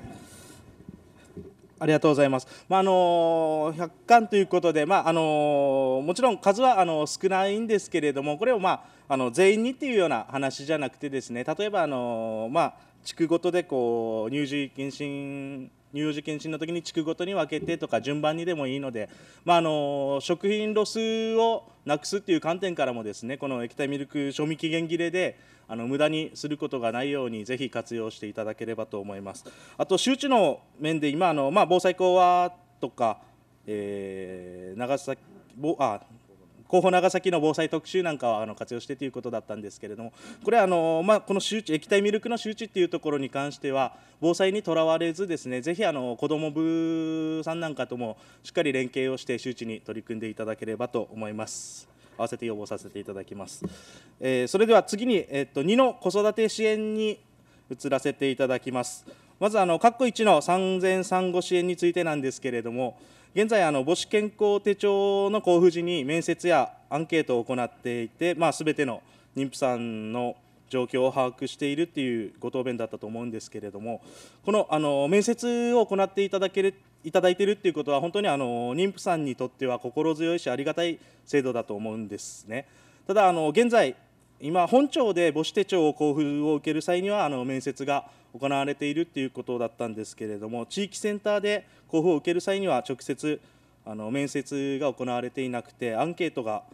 ありがとうございます。まあ、あの100巻ということで、まあ、あのもちろん数はあの少ないんですけれども、これをまああの全員にっていうような話じゃなくてですね、例えばあのまあ地区ごとでこう乳児検診乳児検診の時に地区ごとに分けてとか順番にでもいいので、まあ、あの食品ロスをなくすっていう観点からもですねこの液体ミルク賞味期限切れであの無駄にすることがないようにぜひ活用していただければと思います。あと周知の面で今あの、まあ、防災講話とか、えー、長崎あ広報長崎の防災特集なんかはあの活用してということだったんですけれども、これはあの、まあ、この周知液体ミルクの周知っていうところに関しては、防災にとらわれず、ですねぜひあの子ども部さんなんかともしっかり連携をして、周知に取り組んでいただければと思います。合わせて要望させていただきます。えー、それでは次に、えっと、2の子育て支援に移らせていただきます。まずあの、括弧1の産前産後支援についてなんですけれども、現在あの、母子健康手帳の交付時に面接やアンケートを行っていて、まあ、全ての妊婦さんの状況を把握しているっていうご答弁だったと思うんですけれども、このあの面接を行っていただけるいただいているっていうことは本当にあの妊婦さんにとっては心強いしありがたい制度だと思うんですね。ただあの現在今本庁で母子手帳を交付を受ける際にはあの面接が行われているということだったんですけれども地域センターで交付を受ける際には直接あの面接が行われていなくてアンケートが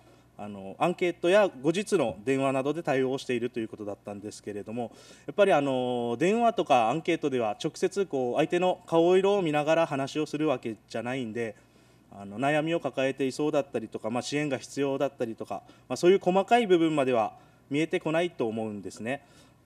あのアンケートや後日の電話などで対応しているということだったんですけれどもやっぱりあの電話とかアンケートでは直接こう相手の顔色を見ながら話をするわけじゃないんで。あの悩みを抱えていそうだったりとか、まあ、支援が必要だったりとか、まあ、そういう細かい部分までは見えてこないと思うんですね。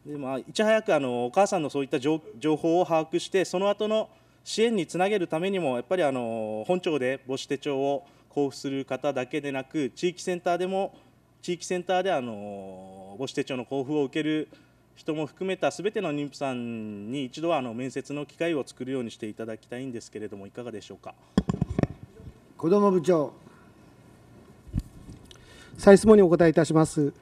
でまあ、いち早くあのお母さんのそういった情報を把握してその後の支援につなげるためにもやっぱりあの本庁で母子手帳を交付する方だけでなく、地域センターでも、地域センターであの母子手帳の交付を受ける人も含めたすべての妊婦さんに一度はあの面接の機会を作るようにしていただきたいんですけれども、いかがでしょうか。子ども部長再質問にお答えいたします。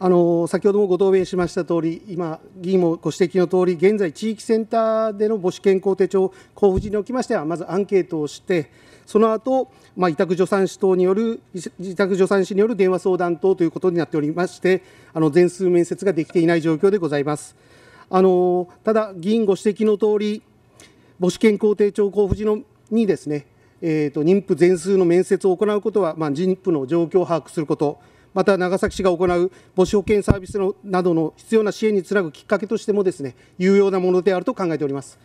あの先ほどもご答弁しましたとおり、今、議員もご指摘のとおり、現在、地域センターでの母子健康手帳交付時におきましては、まずアンケートをして、その後、まあ、委託助産師等による委託助産師による電話相談等ということになっておりましてあの全数面接ができていない状況でございますあのただ議員ご指摘の通り母子健康手長交付時のにですね、えーと、妊婦全数の面接を行うことは、まあ、妊婦の状況を把握することまた長崎市が行う母子保健サービスのなどの必要な支援につなぐきっかけとしてもですね有用なものであると考えております。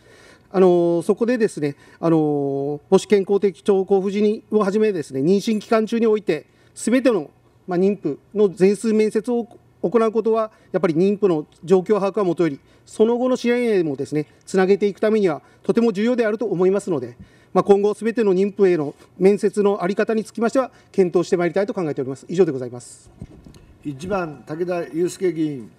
あのそこでですね、あの母子健康的兆候婦人をはじめですね、妊娠期間中において、すべての、まあ、妊婦の全数面接を行うことは、やっぱり妊婦の状況把握はもとより、その後の支援へもですね、つなげていくためには、とても重要であると思いますので、まあ、今後、すべての妊婦への面接の在り方につきましては、検討してまいりたいと考えております。以上でございます。一番武田雄介議員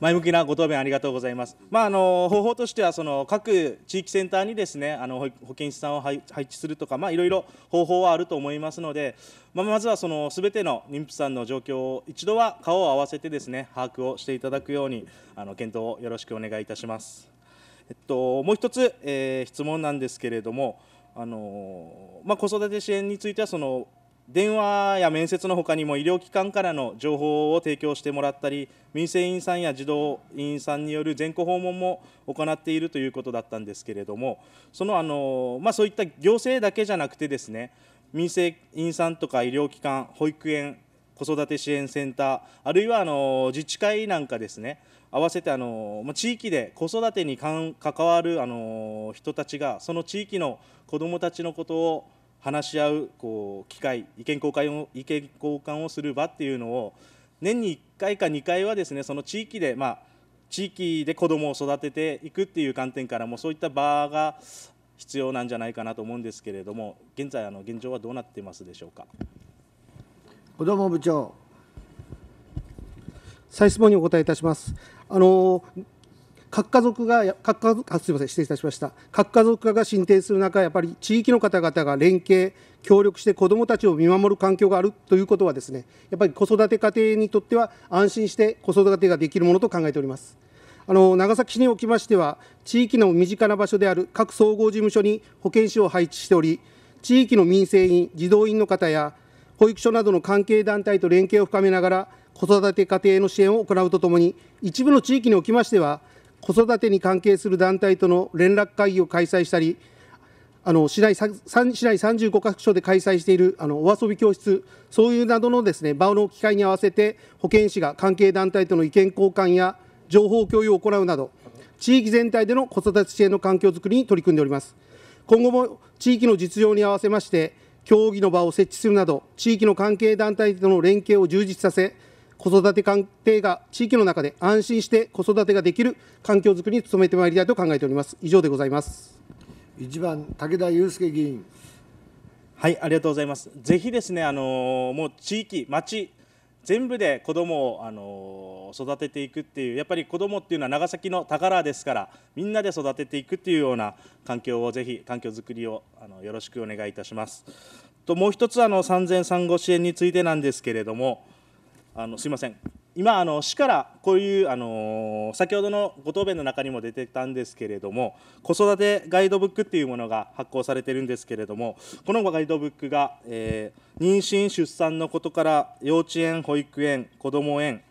前向きなご答弁ありがとうございます。まあ、あの方法としてはその各地域センターにですねあの保健師さんを配置するとか、まいろいろ方法はあると思いますので、ままずはその全ての妊婦さんの状況を一度は顔を合わせてですね把握をしていただくようにあの検討をよろしくお願いいたします。えっと、もう一つ、えー、質問なんですけれども、あのまあ、子育て支援についてはその電話や面接のほかにも医療機関からの情報を提供してもらったり民生委員さんや児童委員さんによる全校訪問も行っているということだったんですけれどもそのあの、まあ、そういった行政だけじゃなくてですね民生委員さんとか医療機関保育園子育て支援センターあるいはあの自治会なんかですね合わせてあの地域で子育てに関わるあの人たちがその地域の子どもたちのことを話し合うこう機会意見交換を意見交換をする場っていうのを年に1回か2回はですねその地域でまあ地域で子どもを育てていくっていう観点からもそういった場が必要なんじゃないかなと思うんですけれども現在あの現状はどうなってますでしょうか子ども部長再質問にお答えいたしますあの核家族が核家族あすみません失礼いたしました核家族化が進展する中やっぱり地域の方々が連携協力して子どもたちを見守る環境があるということはですねやっぱり子育て家庭にとっては安心して子育てができるものと考えております。あの長崎市におきましては地域の身近な場所である各総合事務所に保健師を配置しており地域の民生員児童員の方や保育所などの関係団体と連携を深めながら子育て家庭の支援を行うとともに一部の地域におきましては子育てに関係する団体との連絡会議を開催したり、あの市内市内35か所で開催しているあのお遊び教室、そういうなどのです、ね、場の機会に合わせて、保健師が関係団体との意見交換や情報共有を行うなど、地域全体での子育て支援の環境づくりに取り組んでおります。今後も地域の実情に合わせまして、協議の場を設置するなど、地域の関係団体との連携を充実させ、子育て鑑定が地域の中で安心して子育てができる環境づくりに努めてまいりたいと考えております。以上でございます。1番武田雄介議員。はい、ありがとうございます。ぜひですね、あのもう地域、町全部で子どもをあの育てていくっていうやっぱり子どもっていうのは長崎の宝ですからみんなで育てていくっていうような環境をぜひ環境づくりをあのよろしくお願いいたします。ともう一つあの産前産後支援についてなんですけれどもあのすいません今あの市からこういうあの先ほどのご答弁の中にも出てたんですけれども子育てガイドブックっていうものが発行されてるんですけれどもこのガイドブックが、えー、妊娠・出産のことから幼稚園保育園こども園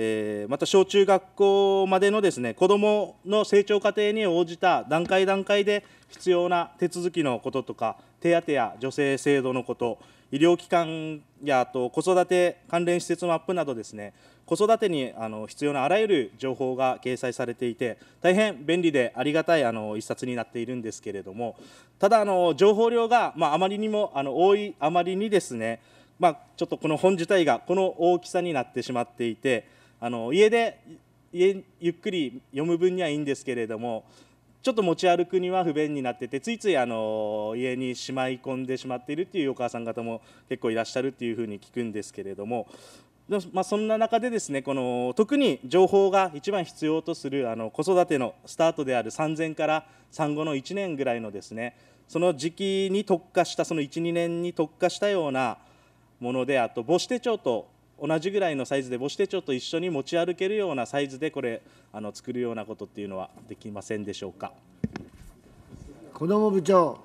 えー、また小中学校までのですね子どもの成長過程に応じた段階段階で必要な手続きのこととか手当や助成制度のこと医療機関やあと子育て関連施設のマップなどですね子育てにあの必要なあらゆる情報が掲載されていて大変便利でありがたいあの一冊になっているんですけれどもただあの情報量が、まあ、あまりにもあの多いあまりにですね、まあ、ちょっとこの本自体がこの大きさになってしまっていてあの家で家ゆっくり読む分にはいいんですけれどもちょっと持ち歩くには不便になっててついついあの家にしまい込んでしまっているっていうお母さん方も結構いらっしゃるっていうふうに聞くんですけれどもまあ、そんな中でですねこの特に情報が一番必要とするあの子育てのスタートである産前から産後の1年ぐらいのですねその時期に特化したその12年に特化したようなものであと母子手帳と同じぐらいのサイズで母子手帳と一緒に持ち歩けるようなサイズでこれあの作るようなことっていうのはできませんでしょうか子ども部長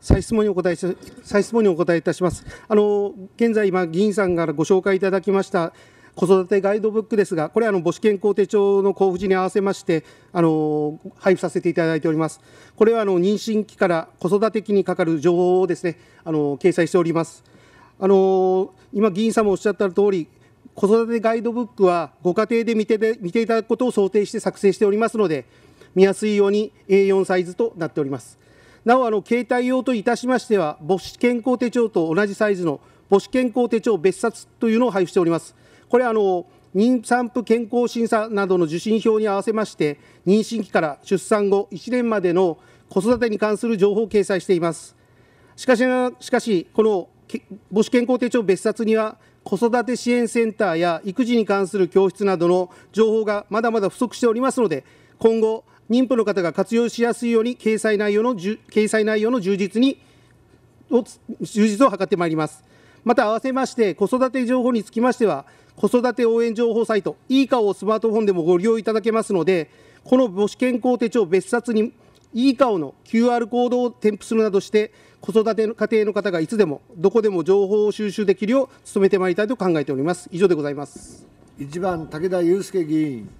再質問にお答え再質問にお答えいたしますあの現在今議員さんからご紹介いただきました子育てガイドブックですが、これはあの母子健康手帳の交付時に合わせましてあの配布させていただいております。これはあの妊娠期から子育て期にかかる情報をですねあの掲載しております。あの今、議員さんもおっしゃった通り、子育てガイドブックはご家庭で見てで見ていただくことを想定して作成しておりますので、見やすいように A4 サイズとなっております。なお、あの携帯用といたしましては、母子健康手帳と同じサイズの母子健康手帳別冊というのを配布しております。これあの妊産婦健康審査などの受診票に合わせまして、妊娠期から出産後1年までの子育てに関する情報を掲載しています。しかし、しかしこの母子健康手帳別冊には子育て支援センターや育児に関する教室などの情報がまだまだ不足しておりますので今後妊婦の方が活用しやすいように掲載内容の掲載内容の充実にを充実を図ってまいりますまた併せまして子育て情報につきましては子育て応援情報サイト e カをスマートフォンでもご利用いただけますのでこの母子健康手帳別冊にいい顔の QR コードを添付するなどして子育ての家庭の方がいつでもどこでも情報を収集できるよう努めてまいりたいと考えております以上でございます1番武田雄介議員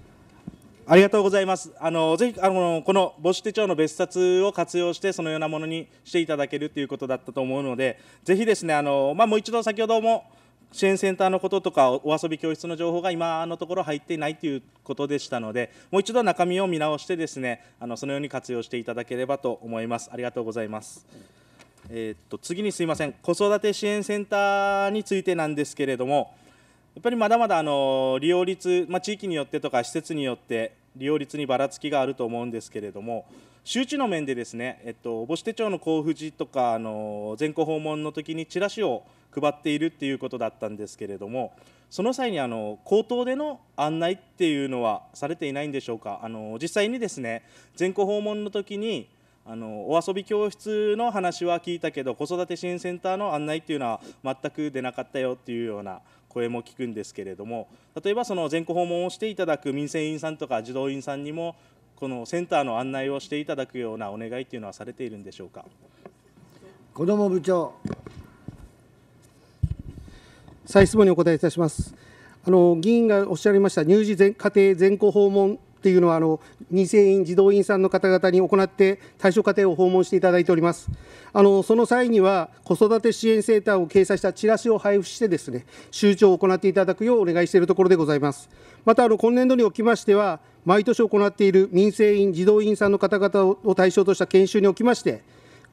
ありがとうございます。あのぜひあのこの母子手帳の別冊を活用してそのようなものにしていただけるということだったと思うので、ぜひですねあのまあ、もう一度先ほども支援センターのこととかお遊び教室の情報が今のところ入っていないということでしたのでもう一度中身を見直してですねあのそのように活用していただければと思いますありがとうございます、えー、っと次にすいません子育て支援センターについてなんですけれどもやっぱりまだまだあの利用率、まあ、地域によってとか施設によって利用率にばらつきがあると思うんですけれども周知の面でですね、えっと、母子手帳の交付時とかあの全校訪問の時にチラシを配っているっていうことだったんですけれどもその際にあの口頭での案内っていうのはされていないんでしょうかあの実際にですね全校訪問の時にあのお遊び教室の話は聞いたけど子育て支援センターの案内っていうのは全く出なかったよっていうような声も聞くんですけれども例えばその全校訪問をしていただく民生委員さんとか児童委員さんにもこのセンターの案内をしていただくようなお願いというのはされているんでしょうか。子ども部長再質問にお答えいたします。あの議員がおっしゃいました乳児全家庭全校訪問というのはあの2世院児童員さんの方々に行って対象家庭を訪問していただいておりますあのその際には子育て支援センターを掲載したチラシを配布してですね周知を行っていただくようお願いしているところでございますまたあの今年度におきましては毎年行っている民生委員、児童委員さんの方々を対象とした研修におきまして、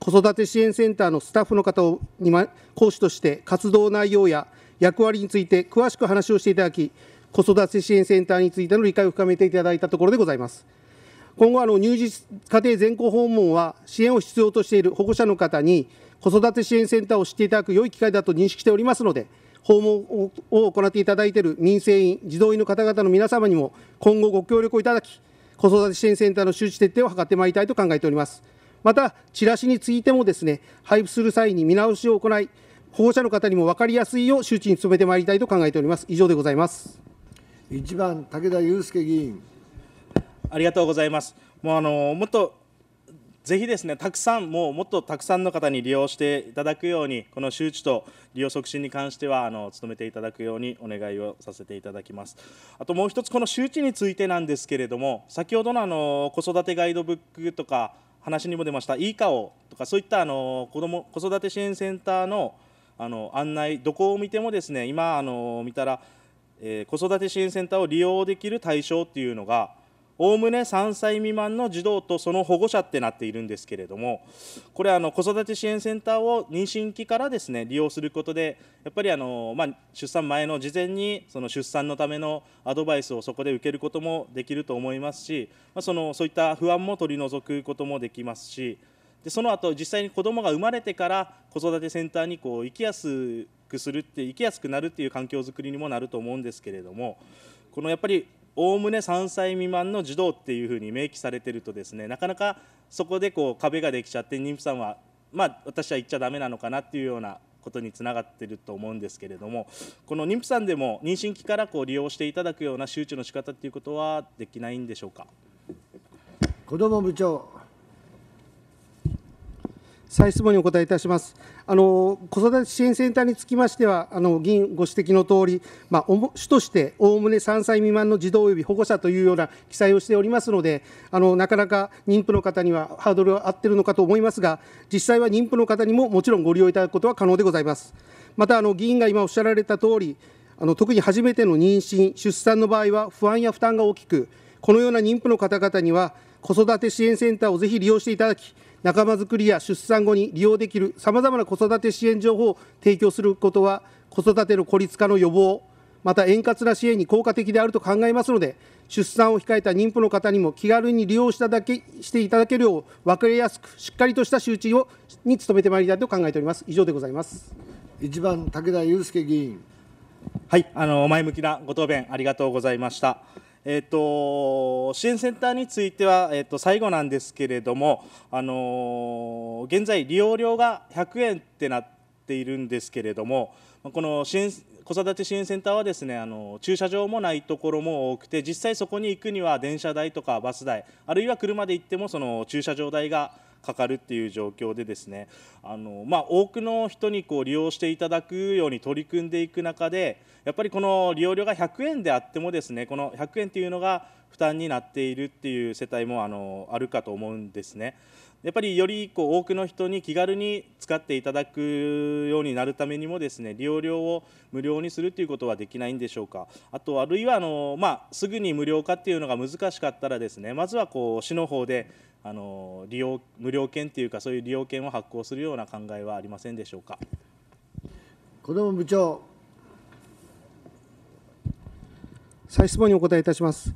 子育て支援センターのスタッフの方をに、講師として活動内容や役割について詳しく話をしていただき、子育て支援センターについての理解を深めていただいたところでございます。今後あの、入児家庭全校訪問は、支援を必要としている保護者の方に、子育て支援センターを知っていただく良い機会だと認識しておりますので、訪問を行っていただいている民生委員、児童委員の方々の皆様にも、今後ご協力をいただき、子育て支援センターの周知徹底を図ってまいりたいと考えております。また、チラシについてもですね、配布する際に見直しを行い、保護者の方にも分かりやすいよう周知に努めてまいりたいと考えております。以上でございます。1番、武田祐介議員。ありがとうございます。もうあの元ぜひですね、たくさん、もうもっとたくさんの方に利用していただくように、この周知と利用促進に関しては、あの努めていただくようにお願いをさせていただきます。あともう一つ、この周知についてなんですけれども、先ほどのあの子育てガイドブックとか、話にも出ました、いい顔とか、そういったあの子ども子育て支援センターのあの案内、どこを見てもですね、今、あの見たら、えー、子育て支援センターを利用できる対象っていうのが、おおむね3歳未満の児童とその保護者ってなっているんですけれども、これ、子育て支援センターを妊娠期からですね利用することで、やっぱりあの、まあ、出産前の事前に、その出産のためのアドバイスをそこで受けることもできると思いますし、まあ、そのそういった不安も取り除くこともできますし、でその後実際に子どもが生まれてから子育てセンターにこう行きやすくするって行きやすくなるっていう環境づくりにもなると思うんですけれどもこのやっぱりおおむね3歳未満の児童っていうふうに明記されてるとですねなかなかそこでこう壁ができちゃって妊婦さんはまあ私は行っちゃだめなのかなっていうようなことにつながってると思うんですけれどもこの妊婦さんでも妊娠期からこう利用していただくような周知の仕方っていうことはできないんでしょうか。子ども部長再質問にお答えいたします。あの子育て支援センターにつきましては、あの議員ご指摘のとおり、まあ、主としておおむね3歳未満の児童及び保護者というような記載をしておりますので、あのなかなか妊婦の方にはハードルは合ってるのかと思いますが、実際は妊婦の方にももちろんご利用いただくことは可能でございます。またあの議員が今おっしゃられたとおり、あの特に初めての妊娠、出産の場合は不安や負担が大きく、このような妊婦の方々には子育て支援センターをぜひ利用していただき、仲間づくりや出産後に利用できるさまざまな子育て支援情報を提供することは子育ての孤立化の予防また円滑な支援に効果的であると考えますので出産を控えた妊婦の方にも気軽に利用しただけしていただけるよう分かりやすくしっかりとした周知をに努めてまいりたいと考えております以上でございます1番武田祐介議員はいあの前向きなご答弁ありがとうございましたえーと、支援センターについては、えーと、と最後なんですけれども、あのー、現在、利用料が100円ってなっているんですけれども、この支援子育て支援センターはですねあの駐車場もないところも多くて実際そこに行くには電車代とかバス代あるいは車で行ってもその駐車場代がかかるっていう状況でですねあの、まあ、多くの人にこう利用していただくように取り組んでいく中でやっぱりこの利用料が100円であってもですねこの100円っていうのが負担になっているっていう世帯もあのあるかと思うんですね。やっぱりよりこう多くの人に気軽に使っていただくようになるためにもですね利用料を無料にするということはできないんでしょうかあとあるいはあの、まあ、すぐに無料化っていうのが難しかったらですねまずはこう市の方であの利用無料券というかそういう利用券を発行するような考えはありませんでしょうか。子ども部長再質問にお答えいたします。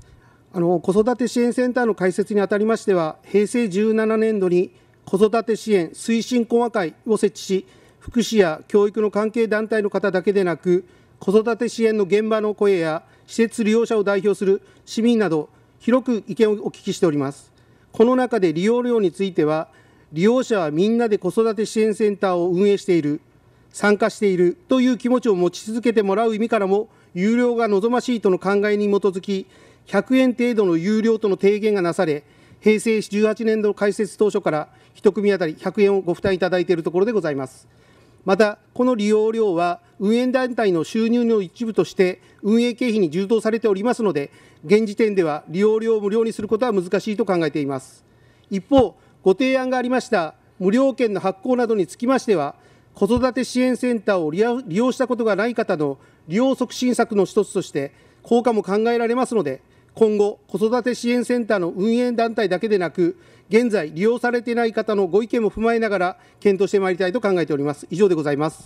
あの子育て支援センターの開設にあたりましては、平成17年度に子育て支援推進講マ会を設置し、福祉や教育の関係団体の方だけでなく、子育て支援の現場の声や施設利用者を代表する市民など、広く意見をお聞きしております。この中で利用料については、利用者はみんなで子育て支援センターを運営している、参加しているという気持ちを持ち続けてもらう意味からも、有料が望ましいとの考えに基づき、100円程度の有料との提言がなされ、平成18年度の開設当初から、1組当たり100円をご負担いただいているところでございます。また、この利用料は、運営団体の収入の一部として、運営経費に充当されておりますので、現時点では利用料を無料にすることは難しいと考えています。一方、ご提案がありました無料券の発行などにつきましては、子育て支援センターを利用したことがない方の利用促進策の一つとして、効果も考えられますので、今後、子育て支援センターの運営団体だけでなく、現在、利用されていない方のご意見も踏まえながら、検討してまいりたいと考えております。以上でございます。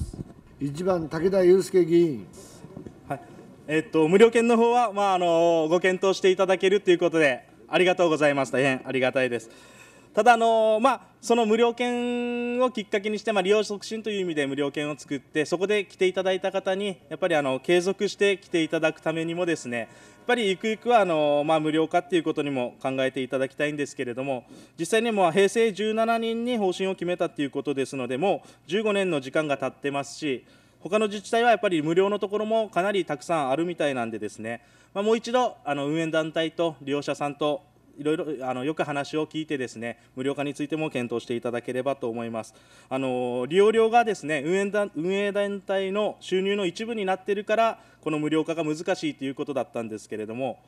一番武田雄介議員えっと、無料券の方は、まあ、あのご検討していただけるということで、ありがとうございます、大変ありがたいです。ただ、あのまあ、その無料券をきっかけにして、まあ、利用促進という意味で無料券を作って、そこで来ていただいた方に、やっぱりあの継続して来ていただくためにもですね、やっぱりゆくゆくはあの、まあ、無料化ということにも考えていただきたいんですけれども、実際にもう平成17年に方針を決めたということですので、もう15年の時間が経ってますし、他の自治体はやっぱり無料のところもかなりたくさんあるみたいなんで、ですね、まあ、もう一度、あの運営団体と利用者さんといろいろあのよく話を聞いてですね無料化についても検討していただければと思いますあの利用料がですね運営団運営団体の収入の一部になっているからこの無料化が難しいということだったんですけれども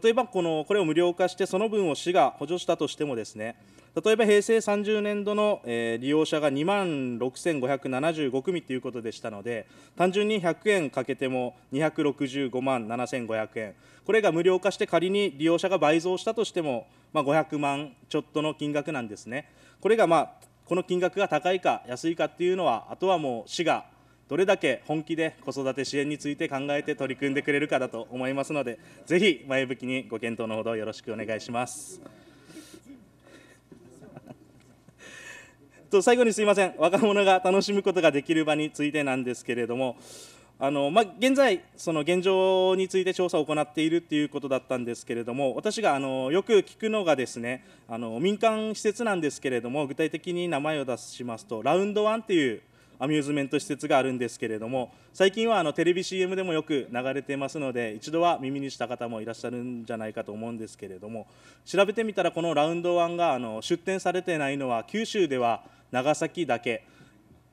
例えばこのこれを無料化してその分を市が補助したとしてもですね、例えば平成30年度の、えー、利用者が2万6575組ということでしたので、単純に100円かけても265万7500円、これが無料化して仮に利用者が倍増したとしても、まあ、500万ちょっとの金額なんですね。これが、まあ、この金額が高いか安いかっていうのは、あとはもう市がどれだけ本気で子育て支援について考えて取り組んでくれるかだと思いますので、ぜひ前向きにご検討のほどよろしくお願いします。と最後にすいません若者が楽しむことができる場についてなんですけれどもあの、まあ、現在その現状について調査を行っているということだったんですけれども私があのよく聞くのがですねあの民間施設なんですけれども具体的に名前を出しますとラウンドワンというアミューズメント施設があるんですけれども最近はあのテレビ CM でもよく流れてますので一度は耳にした方もいらっしゃるんじゃないかと思うんですけれども調べてみたらこのラウンド1があの出展されてないのは九州では長崎だけ。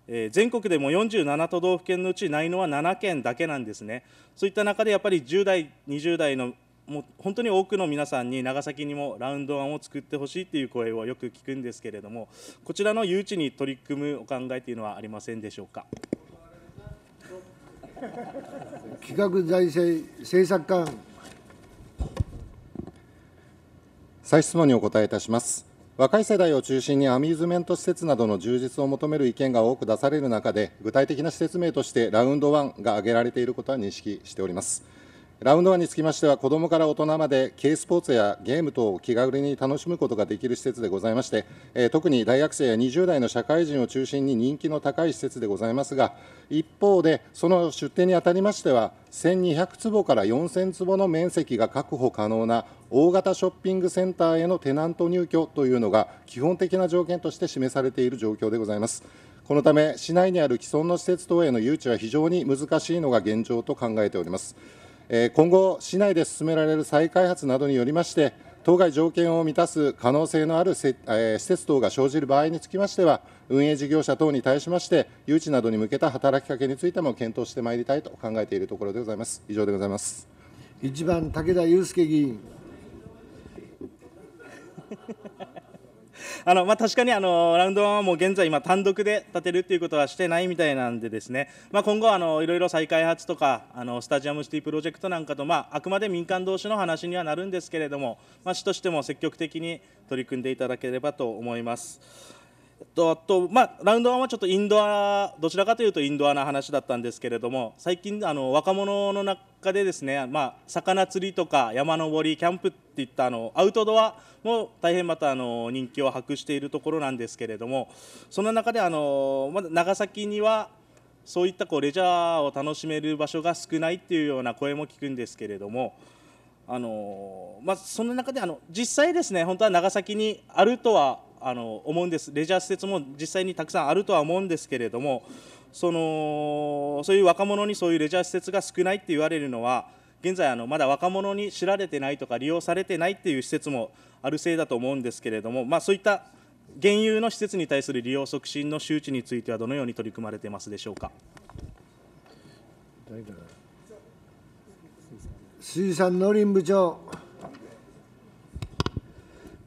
え全国でも47都道府県のうちないのは7県だけなんですね。そういった中でやっぱり10代、20代のもう本当に多くの皆さんに長崎にもラウンドワンを作ってほしいという声をよく聞くんですけれどもこちらの誘致に取り組むお考えというのはありませんでしょうか企画財政政策官再質問にお答えいたします若い世代を中心にアミューズメント施設などの充実を求める意見が多く出される中で具体的な施設名としてラウンドワンが挙げられていることは認識しておりますラウンド1につきましては、子どもから大人まで、軽スポーツやゲーム等を気軽に楽しむことができる施設でございまして、え特に大学生や20代の社会人を中心に人気の高い施設でございますが、一方で、その出店にあたりましては、1200坪から4000坪の面積が確保可能な大型ショッピングセンターへのテナント入居というのが、基本的な条件として示されている状況でございます。このため、市内にある既存の施設等への誘致は非常に難しいのが現状と考えております。今後、市内で進められる再開発などによりまして、当該条件を満たす可能性のある施設等が生じる場合につきましては、運営事業者等に対しまして、誘致などに向けた働きかけについても検討してまいりたいと考えているところでございます。以上でございます。一番武田雄介議員 あのまあ、確かにあのラウンドワンはもう現在今単独で建てるっていうことはしてないみたいなんでですね、まあ、今後あのいろいろ再開発とかあのスタジアムシティプロジェクトなんかと、まあ、あくまで民間同士の話にはなるんですけれども、まあ、市としても積極的に取り組んでいただければと思います。とあと、まあ、ラウンド1はちょっとインドアどちらかというとインドアな話だったんですけれども最近あの若者の中でですね、まあ、魚釣りとか山登りキャンプっていったあのアウトドアも大変またあの人気を博しているところなんですけれどもその中であの、ま、長崎にはそういったこうレジャーを楽しめる場所が少ないっていうような声も聞くんですけれども。あのまあ、その中であの実際ですね本当は長崎にあるとはあの思うんですレジャー施設も実際にたくさんあるとは思うんですけれどもそのそういう若者にそういうレジャー施設が少ないって言われるのは現在あのまだ若者に知られてないとか利用されてないっていう施設もあるせいだと思うんですけれども、まあ、そういった現有の施設に対する利用促進の周知についてはどのように取り組まれてますでしょうか。水産農林部長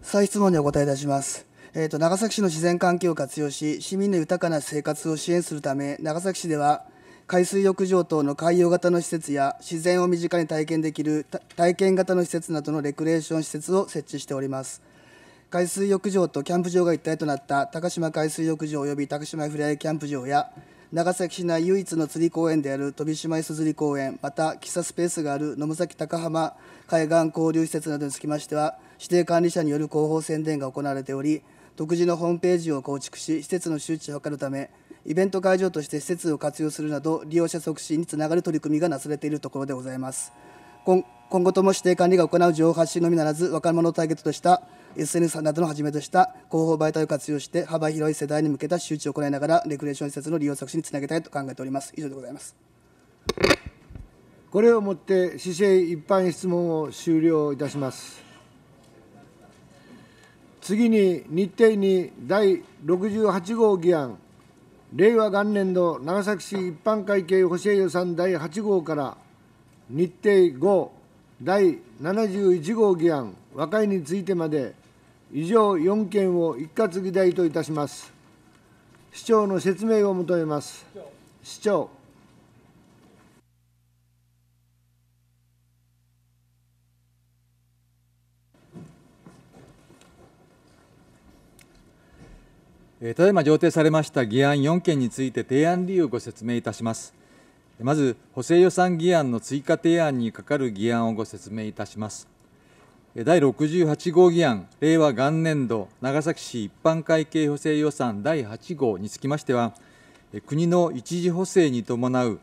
再質問にお答えいたしますえーと、長崎市の自然環境を活用し市民の豊かな生活を支援するため長崎市では海水浴場等の海洋型の施設や自然を身近に体験できる体験型の施設などのレクリエーション施設を設置しております海水浴場とキャンプ場が一体となった高島海水浴場及び高島ふれあいキャンプ場や長崎市内唯一の釣り公園である飛島磯釣り公園また喫茶スペースがある野崎高浜海岸交流施設などにつきましては指定管理者による広報宣伝が行われており独自のホームページを構築し施設の周知を図るためイベント会場として施設を活用するなど利用者促進につながる取り組みがなされているところでございます今後とも指定管理が行う情報発信のみならず若者をターゲットとした SNS などのはじめとした広報媒体を活用して幅広い世代に向けた周知を行いながらレクレーション施設の利用促進につなげたいと考えております以上でございますこれをもって市政一般質問を終了いたします次に日程に第68号議案、令和元年度長崎市一般会計補正予算第8号から日程5第71号議案和解についてまで以上4件を一括議題といたします市長の説明を求めます市長ただいま上程されました議案4件について提案理由をご説明いたします。まず、補正予算議案の追加提案に係る議案をご説明いたします。第68号議案、令和元年度長崎市一般会計補正予算第8号につきましては、国の一時補正に伴う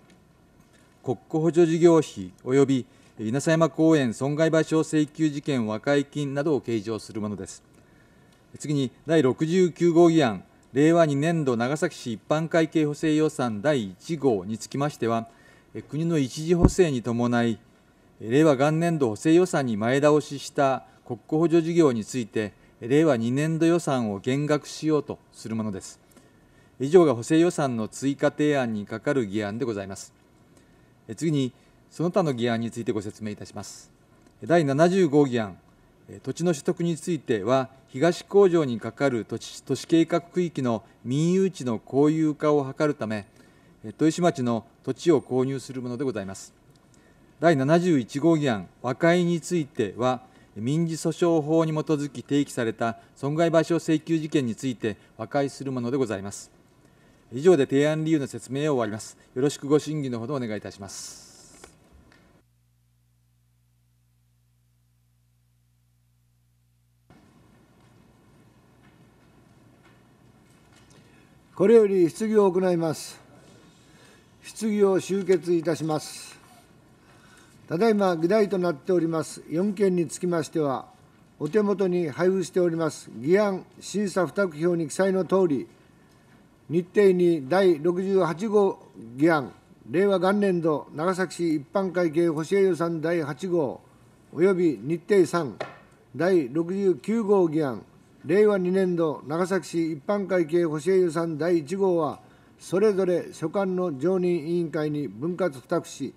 国庫補助事業費及び稲佐山公園損害賠償請求事件和解金などを計上するものです。次に第69号議案、令和2年度長崎市一般会計補正予算第1号につきましては、国の一次補正に伴い、令和元年度補正予算に前倒しした国庫補助事業について、令和2年度予算を減額しようとするものです。以上が補正予算の追加提案に係る議案でございます。次に、その他の議案についてご説明いたします。第75議案、土地の取得については、東工場にかかる土地都市計画区域の民有地の公有化を図るため、豊島町の土地を購入するものでございます。第71号議案、和解については、民事訴訟法に基づき提起された損害賠償請求事件について和解するものでございます。以上で提案理由の説明を終わります。よろしくご審議のほどお願いいたします。これより質疑を行います質疑を終結いたしますただいま議題となっております4件につきましてはお手元に配布しております議案審査付託票に記載のとおり日程に第68号議案令和元年度長崎市一般会計補正予算第8号および日程3第69号議案令和2年度長崎市一般会計補正予算第1号はそれぞれ所管の常任委員会に分割付託し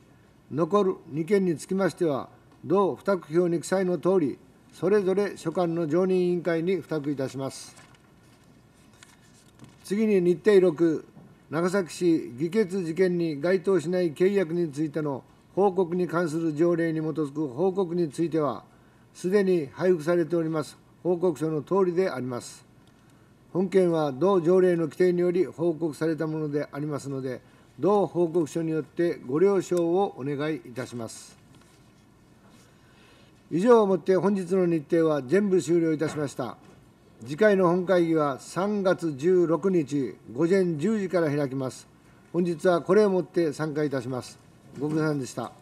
残る2件につきましては同付託票に記載のとおりそれぞれ所管の常任委員会に付託いたします次に日程6長崎市議決事件に該当しない契約についての報告に関する条例に基づく報告についてはすでに配布されております報告書の通りであります本件は同条例の規定により報告されたものでありますので同報告書によってご了承をお願いいたします以上をもって本日の日程は全部終了いたしました次回の本会議は3月16日午前10時から開きます本日はこれをもって参加いたしますご苦労さんでした